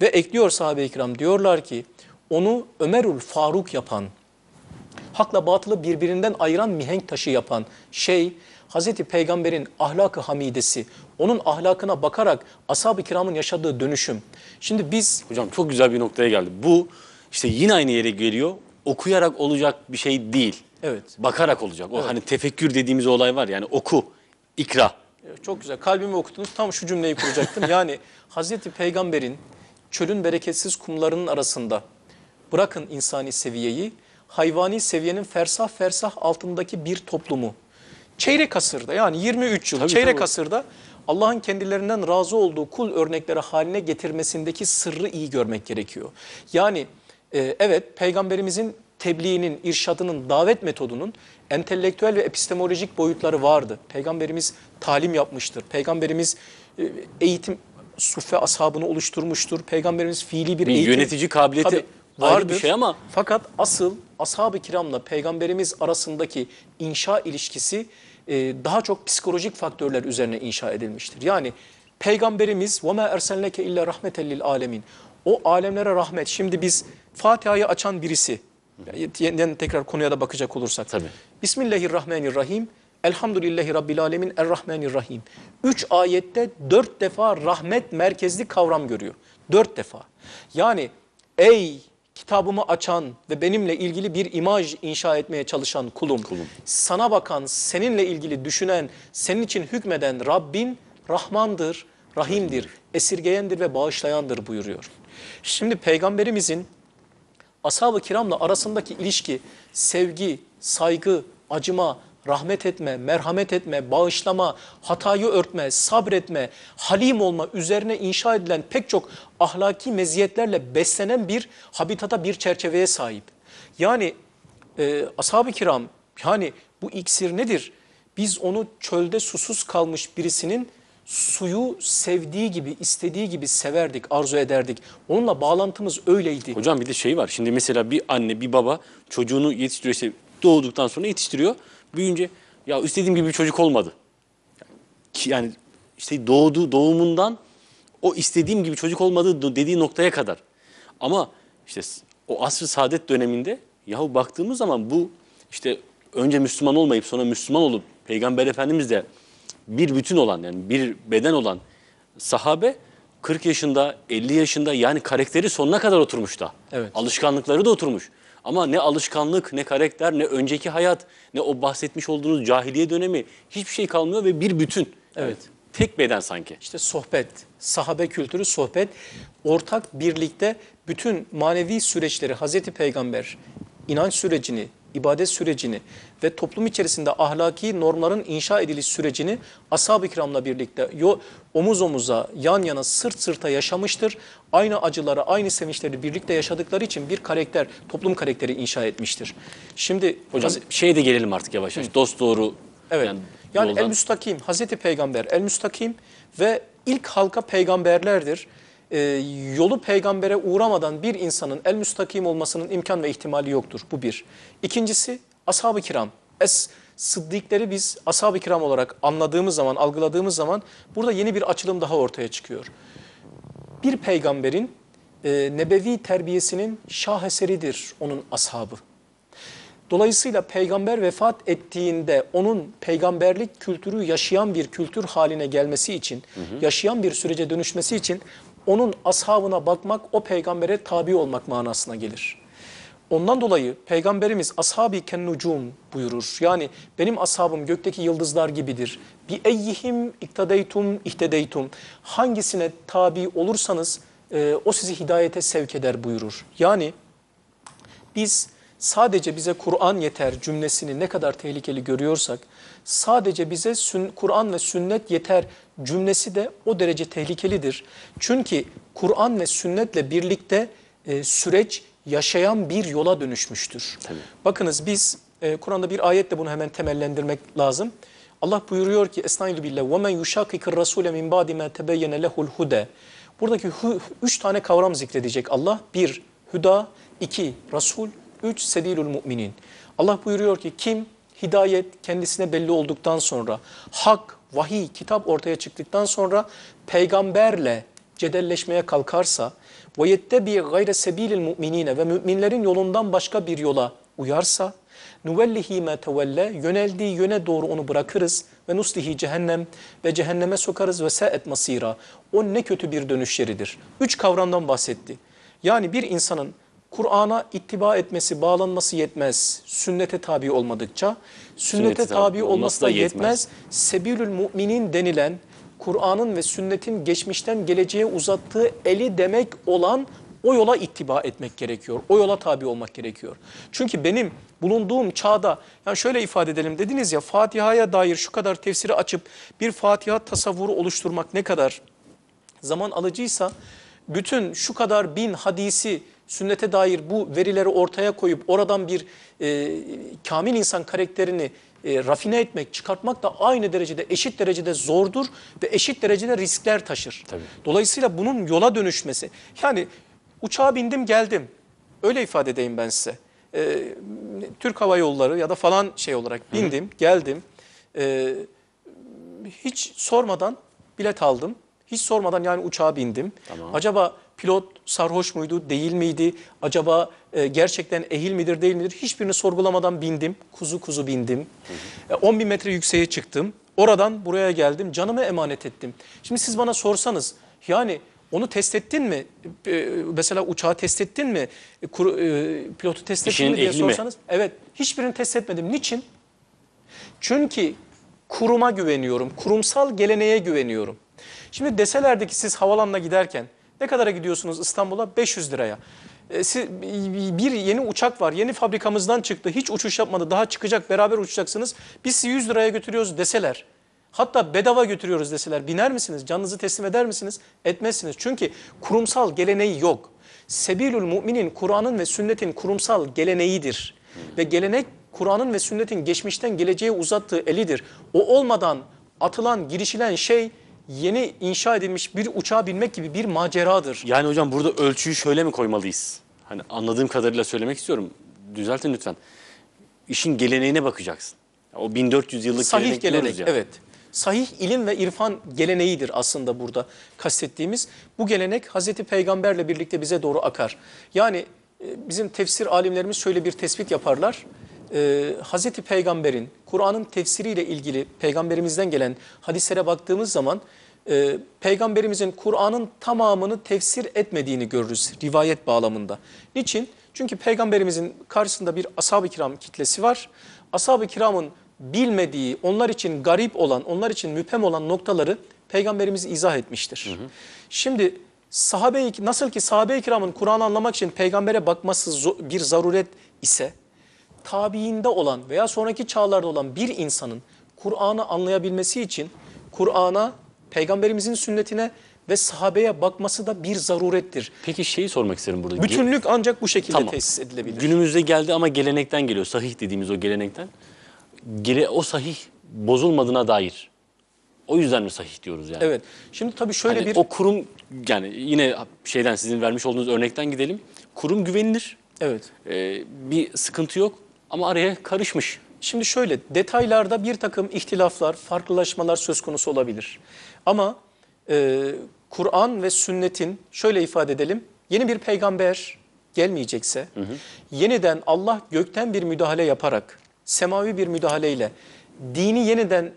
Ve ekliyor sahabe-i kiram diyorlar ki onu Ömerül Faruk yapan, hakla batılı birbirinden ayıran mihenk taşı yapan şey Hazreti Peygamber'in ahlakı hamidesi, onun ahlakına bakarak ashab-ı kiramın yaşadığı dönüşüm. Şimdi biz... Hocam çok güzel bir noktaya geldi. Bu işte yine aynı yere geliyor. Okuyarak olacak bir şey değil. Evet. Bakarak olacak. O Evet. hani tefekkür dediğimiz olay var. Yani oku, ikra. Evet, Çok güzel. Kalbimi okuttunuz. Tam şu cümleyi kuracaktım. Yani Hazreti Peygamber'in çölün bereketsiz kumlarının arasında bırakın insani seviyeyi, hayvani seviyenin fersah fersah altındaki bir toplumu. Çeyrek asırda yani 23 yıl Tabii, çeyrek tabii. asırda Allah'ın kendilerinden razı olduğu kul örnekleri haline getirmesindeki sırrı iyi görmek gerekiyor. Yani ee, evet peygamberimizin tebliğinin, irşadının, davet metodunun entelektüel ve epistemolojik boyutları vardı. Peygamberimiz talim yapmıştır. Peygamberimiz e, eğitim suffe ashabını oluşturmuştur. Peygamberimiz fiili bir, bir eğitim. Yönetici kabiliyeti Tabii, vardır. bir şey ama. Fakat asıl ashab-ı kiramla peygamberimiz arasındaki inşa ilişkisi e, daha çok psikolojik faktörler üzerine inşa edilmiştir. Yani peygamberimiz وَمَا اَرْسَنْلَكَ اِلَّا رَحْمَةً لِلْعَالَمِينَ O alemlere rahmet. Şimdi biz Fatiha'yı açan birisi, yani yeniden tekrar konuya da bakacak olursak. Tabii. Bismillahirrahmanirrahim. Elhamdülillahi Rabbil Alemin Errahmanirrahim. Üç ayette dört defa rahmet merkezli kavram görüyor. Dört defa. Yani ey kitabımı açan ve benimle ilgili bir imaj inşa etmeye çalışan kulum, kulum. sana bakan, seninle ilgili düşünen, senin için hükmeden Rabbin Rahmandır, Rahimdir, esirgeyendir ve bağışlayandır buyuruyor. Şimdi Peygamberimizin ashab-ı kiramla arasındaki ilişki, sevgi, saygı, acıma, rahmet etme, merhamet etme, bağışlama, hatayı örtme, sabretme, halim olma üzerine inşa edilen pek çok ahlaki meziyetlerle beslenen bir habitata, bir çerçeveye sahip. Yani e, ashab-ı kiram, yani bu iksir nedir? Biz onu çölde susuz kalmış birisinin suyu sevdiği gibi, istediği gibi severdik, arzu ederdik. Onunla bağlantımız öyleydi. Hocam bir de şey var. Şimdi mesela bir anne, bir baba çocuğunu yetiştiriyor. İşte doğduktan sonra yetiştiriyor. Büyüyünce ya istediğim gibi bir çocuk olmadı. Ki yani işte doğdu, doğumundan o istediğim gibi çocuk olmadığı dediği noktaya kadar. Ama işte o asr-ı saadet döneminde yahu baktığımız zaman bu işte önce Müslüman olmayıp sonra Müslüman olup Peygamber Efendimiz de bir bütün olan yani bir beden olan sahabe 40 yaşında, 50 yaşında yani karakteri sonuna kadar oturmuş da. Evet. Alışkanlıkları da oturmuş. Ama ne alışkanlık, ne karakter, ne önceki hayat, ne o bahsetmiş olduğunuz cahiliye dönemi hiçbir şey kalmıyor ve bir bütün. Evet. Tek beden sanki. İşte sohbet, sahabe kültürü sohbet. Ortak birlikte bütün manevi süreçleri Hazreti Peygamber inanç sürecini, ibadet sürecini ve toplum içerisinde ahlaki normların inşa ediliş sürecini ashab-ı kiramla birlikte yo, omuz omuza, yan yana, sırt sırta yaşamıştır. Aynı acıları, aynı sevinçleri birlikte yaşadıkları için bir karakter, toplum karakteri inşa etmiştir. Şimdi hocam şeye de gelelim artık yavaş yavaş. Dost doğru. Evet. Yani, yani yoldan... el müstakim, Hazreti Peygamber el müstakim ve ilk halka peygamberlerdir e, yolu peygambere uğramadan bir insanın el müstakim olmasının imkan ve ihtimali yoktur. Bu bir. İkincisi ashab-ı kiram. Es, sıddikleri biz ashab-ı kiram olarak anladığımız zaman, algıladığımız zaman burada yeni bir açılım daha ortaya çıkıyor. Bir peygamberin e, nebevi terbiyesinin şaheseridir onun ashabı. Dolayısıyla peygamber vefat ettiğinde onun peygamberlik kültürü yaşayan bir kültür haline gelmesi için, hı hı. yaşayan bir sürece dönüşmesi için onun ashabına bakmak o peygambere tabi olmak manasına gelir. Ondan dolayı peygamberimiz ashabi kennucum buyurur. Yani benim ashabım gökteki yıldızlar gibidir. Bi eyyihim iktadeytum ihtedeytum. Hangisine tabi olursanız e, o sizi hidayete sevk eder buyurur. Yani biz sadece bize Kur'an yeter cümlesini ne kadar tehlikeli görüyorsak, sadece bize Kur'an ve sünnet yeter cümlesi de o derece tehlikelidir. Çünkü Kur'an ve sünnetle birlikte e, süreç yaşayan bir yola dönüşmüştür. Tabii. Bakınız biz e, Kur'an'da bir ayetle bunu hemen temellendirmek lazım. Allah buyuruyor ki Estaizu billah وَمَنْ يُشَاقِكِ الرَّسُولَ مِنْ بَعْدِ مَا تَبَيَّنَ لَهُ الْهُدَى Buradaki hü, üç tane kavram zikredecek Allah. Bir, huda, iki Rasul. Üç, sedilul müminin. Allah buyuruyor ki kim hidayet kendisine belli olduktan sonra hak, vahiy, kitap ortaya çıktıktan sonra peygamberle cedelleşmeye kalkarsa وَيَتَّبِي غَيْرَ سَب۪يلِ الْمُؤْمِن۪ينَ ve müminlerin yolundan başka bir yola uyarsa نُوَلِّهِ مَا تَوَلَّ yöneldiği yöne doğru onu bırakırız ve nuslihi cehennem ve cehenneme sokarız ve sa'et masira. O ne kötü bir dönüş yeridir. Üç kavramdan bahsetti. Yani bir insanın Kur'an'a ittiba etmesi, bağlanması yetmez. Sünnete tabi olmadıkça, sünnete, tabi olması da yetmez. yetmez. Sebilül müminin denilen Kur'an'ın ve sünnetin geçmişten geleceğe uzattığı eli demek olan o yola ittiba etmek gerekiyor. O yola tabi olmak gerekiyor. Çünkü benim bulunduğum çağda yani şöyle ifade edelim dediniz ya Fatiha'ya dair şu kadar tefsiri açıp bir Fatiha tasavvuru oluşturmak ne kadar zaman alıcıysa bütün şu kadar bin hadisi sünnete dair bu verileri ortaya koyup oradan bir e, kamil insan karakterini e, rafine etmek, çıkartmak da aynı derecede, eşit derecede zordur ve eşit derecede riskler taşır. Tabii. Dolayısıyla bunun yola dönüşmesi, yani uçağa bindim geldim, öyle ifade edeyim ben size. E, Türk Hava Yolları ya da falan şey olarak bindim, Hı. geldim, e, hiç sormadan bilet aldım, hiç sormadan yani uçağa bindim. Tamam. Acaba pilot sarhoş muydu, değil miydi? Acaba e, gerçekten ehil midir, değil midir? Hiçbirini sorgulamadan bindim. Kuzu kuzu bindim. E, 10 bin metre yükseğe çıktım. Oradan buraya geldim. Canımı emanet ettim. Şimdi siz bana sorsanız yani onu test ettin mi? E, mesela uçağı test ettin mi? E, kuru, e, pilotu test ettin mi diye sorsanız. Mi? Evet. Hiçbirini test etmedim. Niçin? Çünkü kuruma güveniyorum. Kurumsal geleneğe güveniyorum. Şimdi deselerdi ki siz havalanla giderken ne kadara gidiyorsunuz İstanbul'a? 500 liraya. E, bir yeni uçak var. Yeni fabrikamızdan çıktı. Hiç uçuş yapmadı. Daha çıkacak. Beraber uçacaksınız. Biz sizi 100 liraya götürüyoruz deseler. Hatta bedava götürüyoruz deseler biner misiniz? Canınızı teslim eder misiniz? Etmezsiniz. Çünkü kurumsal geleneği yok. Sebilül Mu'minin Kur'an'ın ve sünnetin kurumsal geleneğidir. Ve gelenek Kur'an'ın ve sünnetin geçmişten geleceğe uzattığı elidir. O olmadan atılan, girişilen şey yeni inşa edilmiş bir uçağa binmek gibi bir maceradır. Yani hocam burada ölçüyü şöyle mi koymalıyız? Hani anladığım kadarıyla söylemek istiyorum. Düzeltin lütfen. İşin geleneğine bakacaksın. O 1400 yıllık Sahih gelenek, gelenek ya. evet. Sahih ilim ve irfan geleneğidir aslında burada kastettiğimiz. Bu gelenek Hazreti Peygamberle birlikte bize doğru akar. Yani e, bizim tefsir alimlerimiz şöyle bir tespit yaparlar e, ee, Hz. Peygamber'in Kur'an'ın tefsiriyle ilgili peygamberimizden gelen hadislere baktığımız zaman e, peygamberimizin Kur'an'ın tamamını tefsir etmediğini görürüz rivayet bağlamında. Niçin? Çünkü peygamberimizin karşısında bir ashab-ı kiram kitlesi var. Ashab-ı kiramın bilmediği, onlar için garip olan, onlar için müphem olan noktaları peygamberimiz izah etmiştir. Hı hı. Şimdi sahabe nasıl ki sahabe-i kiramın Kur'an'ı anlamak için peygambere bakması bir zaruret ise tabiinde olan veya sonraki çağlarda olan bir insanın Kur'an'ı anlayabilmesi için Kur'an'a, peygamberimizin sünnetine ve sahabeye bakması da bir zarurettir. Peki şeyi sormak isterim burada. Bütünlük ancak bu şekilde Tamam. tesis edilebilir. Günümüzde geldi ama gelenekten geliyor. Sahih dediğimiz o gelenekten. Gele, o sahih bozulmadığına dair. O yüzden mi sahih diyoruz yani? Evet. Şimdi tabii şöyle Hani bir O kurum yani yine şeyden sizin vermiş olduğunuz örnekten gidelim. Kurum güvenilir. evet. Ee, bir sıkıntı yok. Ama araya karışmış. Şimdi şöyle detaylarda bir takım ihtilaflar, farklılaşmalar söz konusu olabilir. Ama e, Kur'an ve sünnetin şöyle ifade edelim. Yeni bir peygamber gelmeyecekse hı hı. yeniden Allah gökten bir müdahale yaparak semavi bir müdahaleyle dini yeniden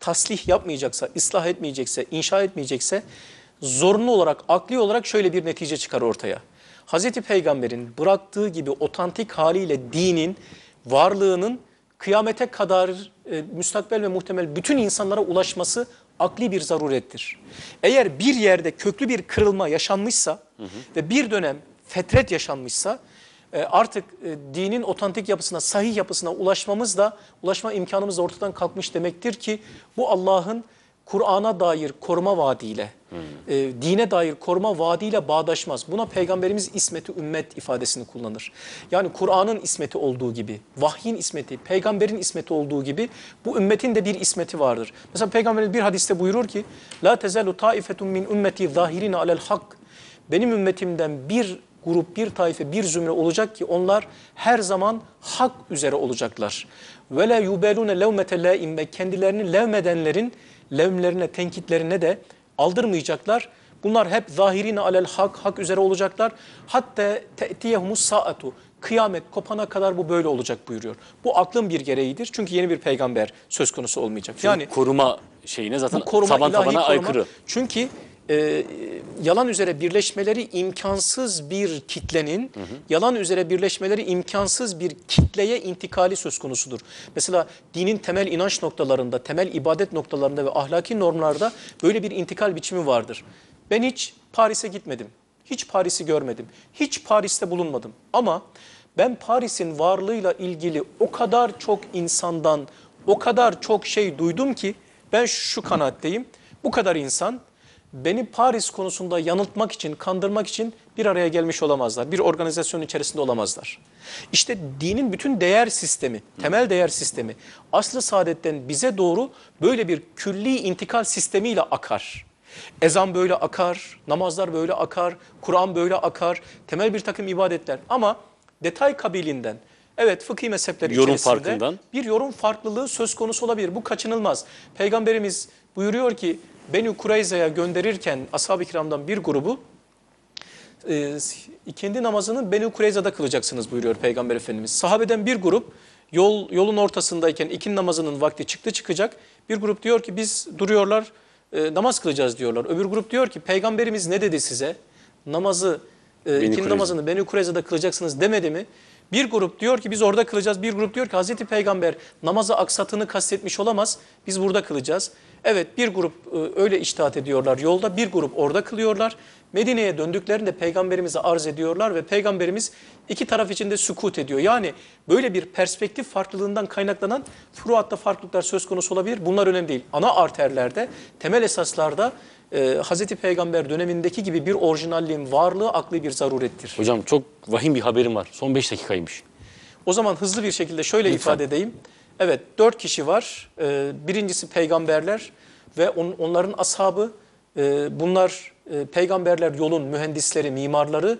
taslih yapmayacaksa, ıslah etmeyecekse, inşa etmeyecekse zorunlu olarak, akli olarak şöyle bir netice çıkar ortaya. Hazreti Peygamber'in bıraktığı gibi otantik haliyle dinin varlığının kıyamete kadar e, müstakbel ve muhtemel bütün insanlara ulaşması akli bir zarurettir. Eğer bir yerde köklü bir kırılma yaşanmışsa hı hı. ve bir dönem fetret yaşanmışsa e, artık e, dinin otantik yapısına, sahih yapısına ulaşmamız da, ulaşma imkanımız da ortadan kalkmış demektir ki bu Allah'ın Kur'an'a dair koruma vaadiyle, e, dine dair koruma vaadiyle bağdaşmaz. Buna peygamberimiz ismeti ümmet ifadesini kullanır. Yani Kur'an'ın ismeti olduğu gibi, vahyin ismeti, peygamberin ismeti olduğu gibi bu ümmetin de bir ismeti vardır. Mesela peygamberimiz bir hadiste buyurur ki La tezelu taifetun min ümmeti zahirine alel hak. Benim ümmetimden bir grup, bir taife, bir zümre olacak ki onlar her zaman hak üzere olacaklar. Ve la yubelune levmete laim ve kendilerini levmedenlerin levmlerine, tenkitlerine de aldırmayacaklar. Bunlar hep zahirine alel hak, hak üzere olacaklar. Hatta te'tiyehumus saatu. Kıyamet kopana kadar bu böyle olacak buyuruyor. Bu aklın bir gereğidir. Çünkü yeni bir peygamber söz konusu olmayacak. Çünkü yani koruma şeyine zaten koruma, taban tabana koruma. aykırı. Çünkü e, yalan üzere birleşmeleri imkansız bir kitlenin, hı hı. yalan üzere birleşmeleri imkansız bir kitleye intikali söz konusudur. Mesela dinin temel inanç noktalarında, temel ibadet noktalarında ve ahlaki normlarda böyle bir intikal biçimi vardır. Ben hiç Paris'e gitmedim, hiç Paris'i görmedim, hiç Paris'te bulunmadım ama ben Paris'in varlığıyla ilgili o kadar çok insandan o kadar çok şey duydum ki ben şu kanaatteyim, bu kadar insan beni Paris konusunda yanıltmak için, kandırmak için bir araya gelmiş olamazlar. Bir organizasyon içerisinde olamazlar. İşte dinin bütün değer sistemi, temel değer sistemi aslı saadetten bize doğru böyle bir külli intikal sistemiyle akar. Ezan böyle akar, namazlar böyle akar, Kur'an böyle akar, temel bir takım ibadetler. Ama detay kabilinden, Evet fıkhi mezhepleri yorum içerisinde farkından. bir yorum farklılığı söz konusu olabilir. Bu kaçınılmaz. Peygamberimiz buyuruyor ki Beni Kureyza'ya gönderirken ashab-ı kiramdan bir grubu kendi ikindi namazını Beni Kureyza'da kılacaksınız buyuruyor Peygamber Efendimiz. Sahabeden bir grup yol yolun ortasındayken ikin namazının vakti çıktı çıkacak. Bir grup diyor ki biz duruyorlar e, namaz kılacağız diyorlar. Öbür grup diyor ki Peygamberimiz ne dedi size? Namazı e, Beni ikindi Kureyza. namazını Beni Kureyza'da kılacaksınız demedi mi? Bir grup diyor ki biz orada kılacağız. Bir grup diyor ki Hazreti Peygamber namazı aksatını kastetmiş olamaz. Biz burada kılacağız. Evet bir grup e, öyle iştahat ediyorlar yolda, bir grup orada kılıyorlar. Medine'ye döndüklerinde peygamberimize arz ediyorlar ve peygamberimiz iki taraf içinde sükut ediyor. Yani böyle bir perspektif farklılığından kaynaklanan furuatta farklılıklar söz konusu olabilir. Bunlar önemli değil. Ana arterlerde, temel esaslarda e, Hz. Peygamber dönemindeki gibi bir orijinalliğin varlığı akli bir zarurettir. Hocam çok vahim bir haberim var. Son 5 dakikaymış. O zaman hızlı bir şekilde şöyle Lütfen. ifade edeyim. Evet dört kişi var. Ee, birincisi peygamberler ve onların ashabı. Ee, bunlar e, peygamberler yolun mühendisleri, mimarları.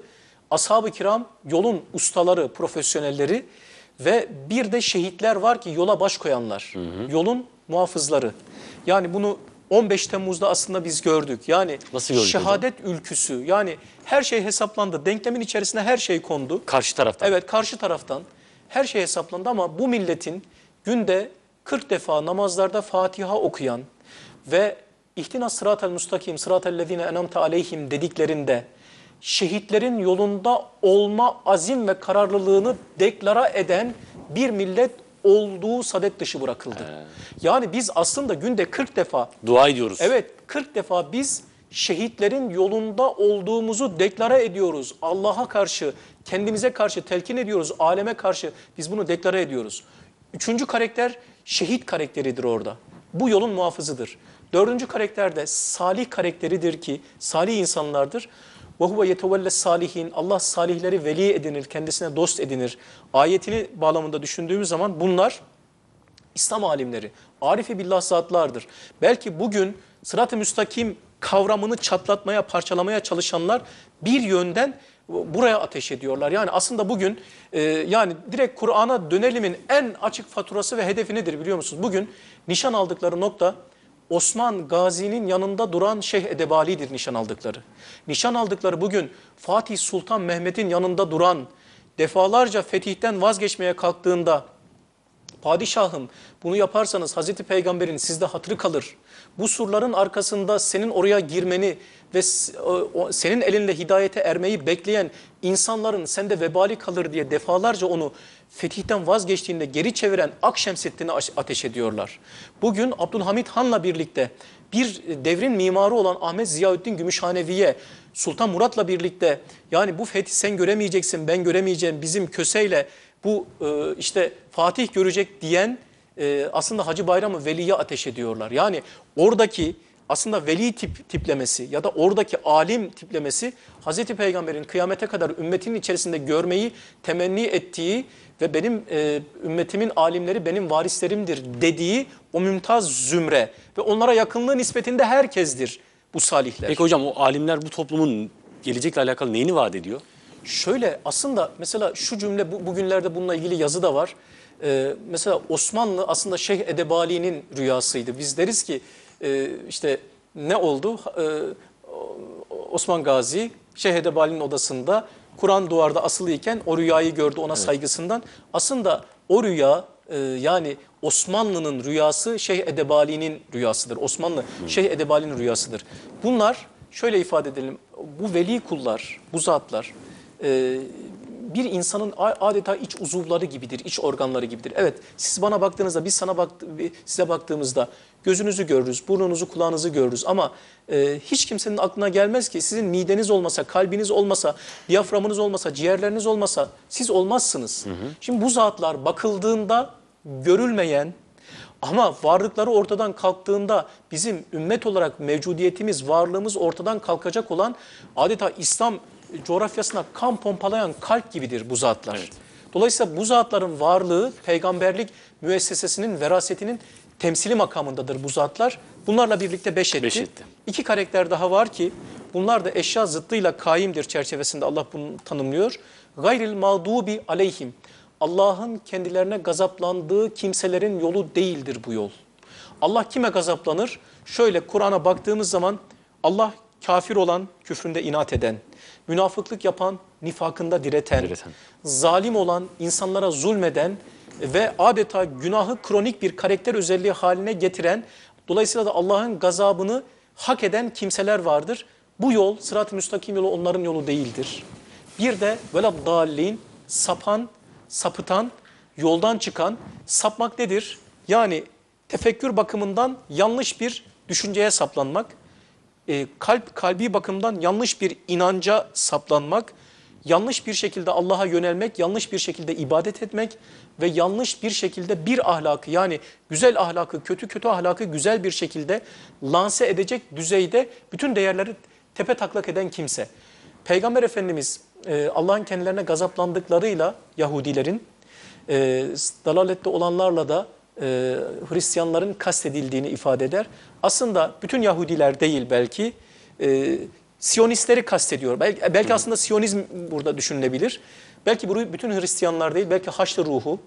Ashab-ı kiram yolun ustaları, profesyonelleri ve bir de şehitler var ki yola baş koyanlar. Hı hı. Yolun muhafızları. Yani bunu 15 Temmuz'da aslında biz gördük. Yani Nasıl gördük şehadet hocam? ülküsü. Yani her şey hesaplandı. Denklemin içerisine her şey kondu. Karşı taraftan. Evet karşı taraftan. Her şey hesaplandı ama bu milletin günde 40 defa namazlarda Fatiha okuyan ve ihtina sıratel müstakim sıratel lezine enamte aleyhim dediklerinde şehitlerin yolunda olma azim ve kararlılığını deklara eden bir millet olduğu sadet dışı bırakıldı. He. Yani biz aslında günde 40 defa dua ediyoruz. Evet 40 defa biz şehitlerin yolunda olduğumuzu deklara ediyoruz. Allah'a karşı, kendimize karşı telkin ediyoruz, aleme karşı biz bunu deklara ediyoruz. Üçüncü karakter şehit karakteridir orada. Bu yolun muhafızıdır. Dördüncü karakter de salih karakteridir ki salih insanlardır. وَهُوَ يَتَوَلَّ salihin Allah salihleri veli edinir, kendisine dost edinir. Ayetini bağlamında düşündüğümüz zaman bunlar İslam alimleri, arifi billah zatlardır. Belki bugün sırat-ı müstakim kavramını çatlatmaya, parçalamaya çalışanlar bir yönden buraya ateş ediyorlar. Yani aslında bugün e, yani direkt Kur'an'a dönelimin en açık faturası ve hedefi nedir biliyor musunuz? Bugün nişan aldıkları nokta Osman Gazi'nin yanında duran Şeyh Edebali'dir nişan aldıkları. Nişan aldıkları bugün Fatih Sultan Mehmet'in yanında duran, defalarca fetihten vazgeçmeye kalktığında, padişahım bunu yaparsanız Hazreti Peygamber'in sizde hatırı kalır bu surların arkasında senin oraya girmeni ve senin elinle hidayete ermeyi bekleyen insanların sende vebali kalır diye defalarca onu fetihten vazgeçtiğinde geri çeviren Akşemseddin'i ateş ediyorlar. Bugün Abdülhamit Han'la birlikte bir e, devrin mimarı olan Ahmet Ziyaüddin Gümüşhanevi'ye Sultan Murat'la birlikte yani bu fethi sen göremeyeceksin ben göremeyeceğim bizim köseyle bu e, işte Fatih görecek diyen e, aslında Hacı Bayram'ı veliye ateş ediyorlar. Yani oradaki aslında veli tip, tiplemesi ya da oradaki alim tiplemesi Hz. Peygamber'in kıyamete kadar ümmetinin içerisinde görmeyi temenni ettiği ve benim e, ümmetimin alimleri benim varislerimdir dediği o mümtaz zümre ve onlara yakınlığı nispetinde herkesdir bu salihler. Peki hocam o alimler bu toplumun gelecekle alakalı neyini vaat ediyor? Şöyle aslında mesela şu cümle bu, bugünlerde bununla ilgili yazı da var. Ee, mesela Osmanlı aslında Şeyh Edebali'nin rüyasıydı. Biz deriz ki e, işte ne oldu? E, Osman Gazi Şeyh Edebali'nin odasında Kur'an duvarda asılıyken o rüyayı gördü ona evet. saygısından. Aslında o rüya e, yani Osmanlı'nın rüyası Şeyh Edebali'nin rüyasıdır. Osmanlı Hı. Hmm. Şeyh Edebali'nin rüyasıdır. Bunlar şöyle ifade edelim bu veli kullar, bu zatlar bir insanın adeta iç uzuvları gibidir, iç organları gibidir. Evet, siz bana baktığınızda, biz sana baktı, size baktığımızda gözünüzü görürüz, burnunuzu, kulağınızı görürüz. Ama e, hiç kimsenin aklına gelmez ki sizin mideniz olmasa, kalbiniz olmasa, diyaframınız olmasa, ciğerleriniz olmasa siz olmazsınız. Hı hı. Şimdi bu zatlar bakıldığında görülmeyen, ama varlıkları ortadan kalktığında bizim ümmet olarak mevcudiyetimiz, varlığımız ortadan kalkacak olan adeta İslam coğrafyasına kan pompalayan kalp gibidir bu zatlar. Evet. Dolayısıyla bu zatların varlığı peygamberlik müessesesinin verasetinin temsili makamındadır bu zatlar. Bunlarla birlikte beş etti. Beş etti. İki karakter daha var ki bunlar da eşya zıttıyla kaimdir çerçevesinde Allah bunu tanımlıyor. Gayril mağdubi aleyhim. Allah'ın kendilerine gazaplandığı kimselerin yolu değildir bu yol. Allah kime gazaplanır? Şöyle Kur'an'a baktığımız zaman Allah kafir olan, küfründe inat eden, münafıklık yapan, nifakında direten, direten, zalim olan, insanlara zulmeden ve adeta günahı kronik bir karakter özelliği haline getiren, dolayısıyla da Allah'ın gazabını hak eden kimseler vardır. Bu yol, sırat-ı müstakim yolu onların yolu değildir. Bir de veladdallin, sapan, sapıtan, yoldan çıkan, sapmak nedir? Yani tefekkür bakımından yanlış bir düşünceye saplanmak, e, kalp kalbi bakımdan yanlış bir inanca saplanmak, yanlış bir şekilde Allah'a yönelmek, yanlış bir şekilde ibadet etmek ve yanlış bir şekilde bir ahlakı yani güzel ahlakı, kötü kötü ahlakı güzel bir şekilde lanse edecek düzeyde bütün değerleri tepe taklak eden kimse. Peygamber Efendimiz e, Allah'ın kendilerine gazaplandıklarıyla Yahudilerin, e, dalalette olanlarla da e, Hristiyanların kastedildiğini ifade eder. Aslında bütün Yahudiler değil belki e, Siyonistleri kastediyor. Belki, belki aslında Siyonizm burada düşünülebilir. Belki bunu bütün Hristiyanlar değil belki Haçlı ruhu,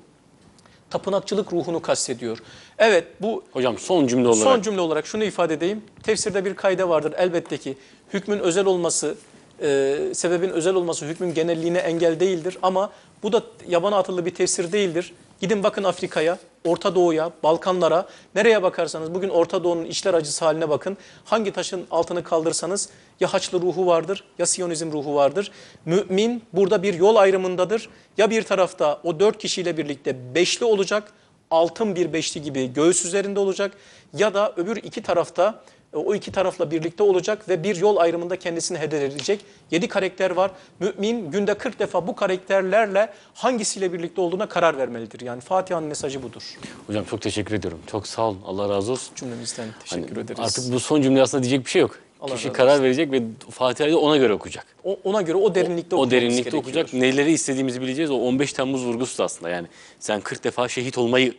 tapınakçılık ruhunu kastediyor. Evet bu Hocam son cümle olarak son cümle olarak şunu ifade edeyim. Tefsirde bir kayda vardır elbette ki hükmün özel olması e, sebebin özel olması hükmün genelliğine engel değildir ama bu da yabana atılı bir tefsir değildir. Gidin bakın Afrika'ya, Orta Doğu'ya, Balkanlara, nereye bakarsanız bugün Orta Doğu'nun işler acısı haline bakın. Hangi taşın altını kaldırsanız ya Haçlı ruhu vardır ya Siyonizm ruhu vardır. Mümin burada bir yol ayrımındadır. Ya bir tarafta o dört kişiyle birlikte beşli olacak, altın bir beşli gibi göğüs üzerinde olacak ya da öbür iki tarafta e, o iki tarafla birlikte olacak ve bir yol ayrımında kendisini hedefleyecek. Yedi karakter var. Mümin günde 40 defa bu karakterlerle hangisiyle birlikte olduğuna karar vermelidir. Yani Fatiha'nın mesajı budur. Hocam çok teşekkür ediyorum. Çok sağ olun. Allah razı olsun. Cümlemizden hani teşekkür hani, ederiz. Artık bu son cümle aslında diyecek bir şey yok. Allah Kişi karar olsun. verecek ve Fatiha'yı da ona göre okuyacak. O, ona göre o derinlikte okuyacak. o derinlikte gerekiyor. okuyacak. Neleri istediğimizi bileceğiz. O 15 Temmuz vurgusu da aslında yani. Sen 40 defa şehit olmayı,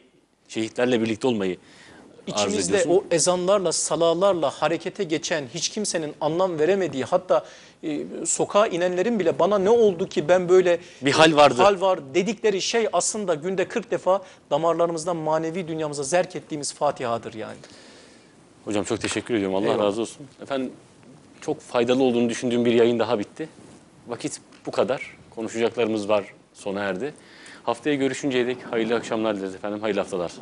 şehitlerle birlikte olmayı içimizde o ezanlarla, salalarla harekete geçen hiç kimsenin anlam veremediği hatta e, sokağa inenlerin bile bana ne oldu ki ben böyle bir hal e, vardı. Hal var dedikleri şey aslında günde 40 defa damarlarımızdan manevi dünyamıza zerk ettiğimiz Fatiha'dır yani. Hocam çok teşekkür ediyorum. Allah Eyvallah. razı olsun. Efendim çok faydalı olduğunu düşündüğüm bir yayın daha bitti. Vakit bu kadar. Konuşacaklarımız var sona erdi. Haftaya görüşünceye dek hayırlı akşamlar dileriz efendim. Hayırlı haftalar.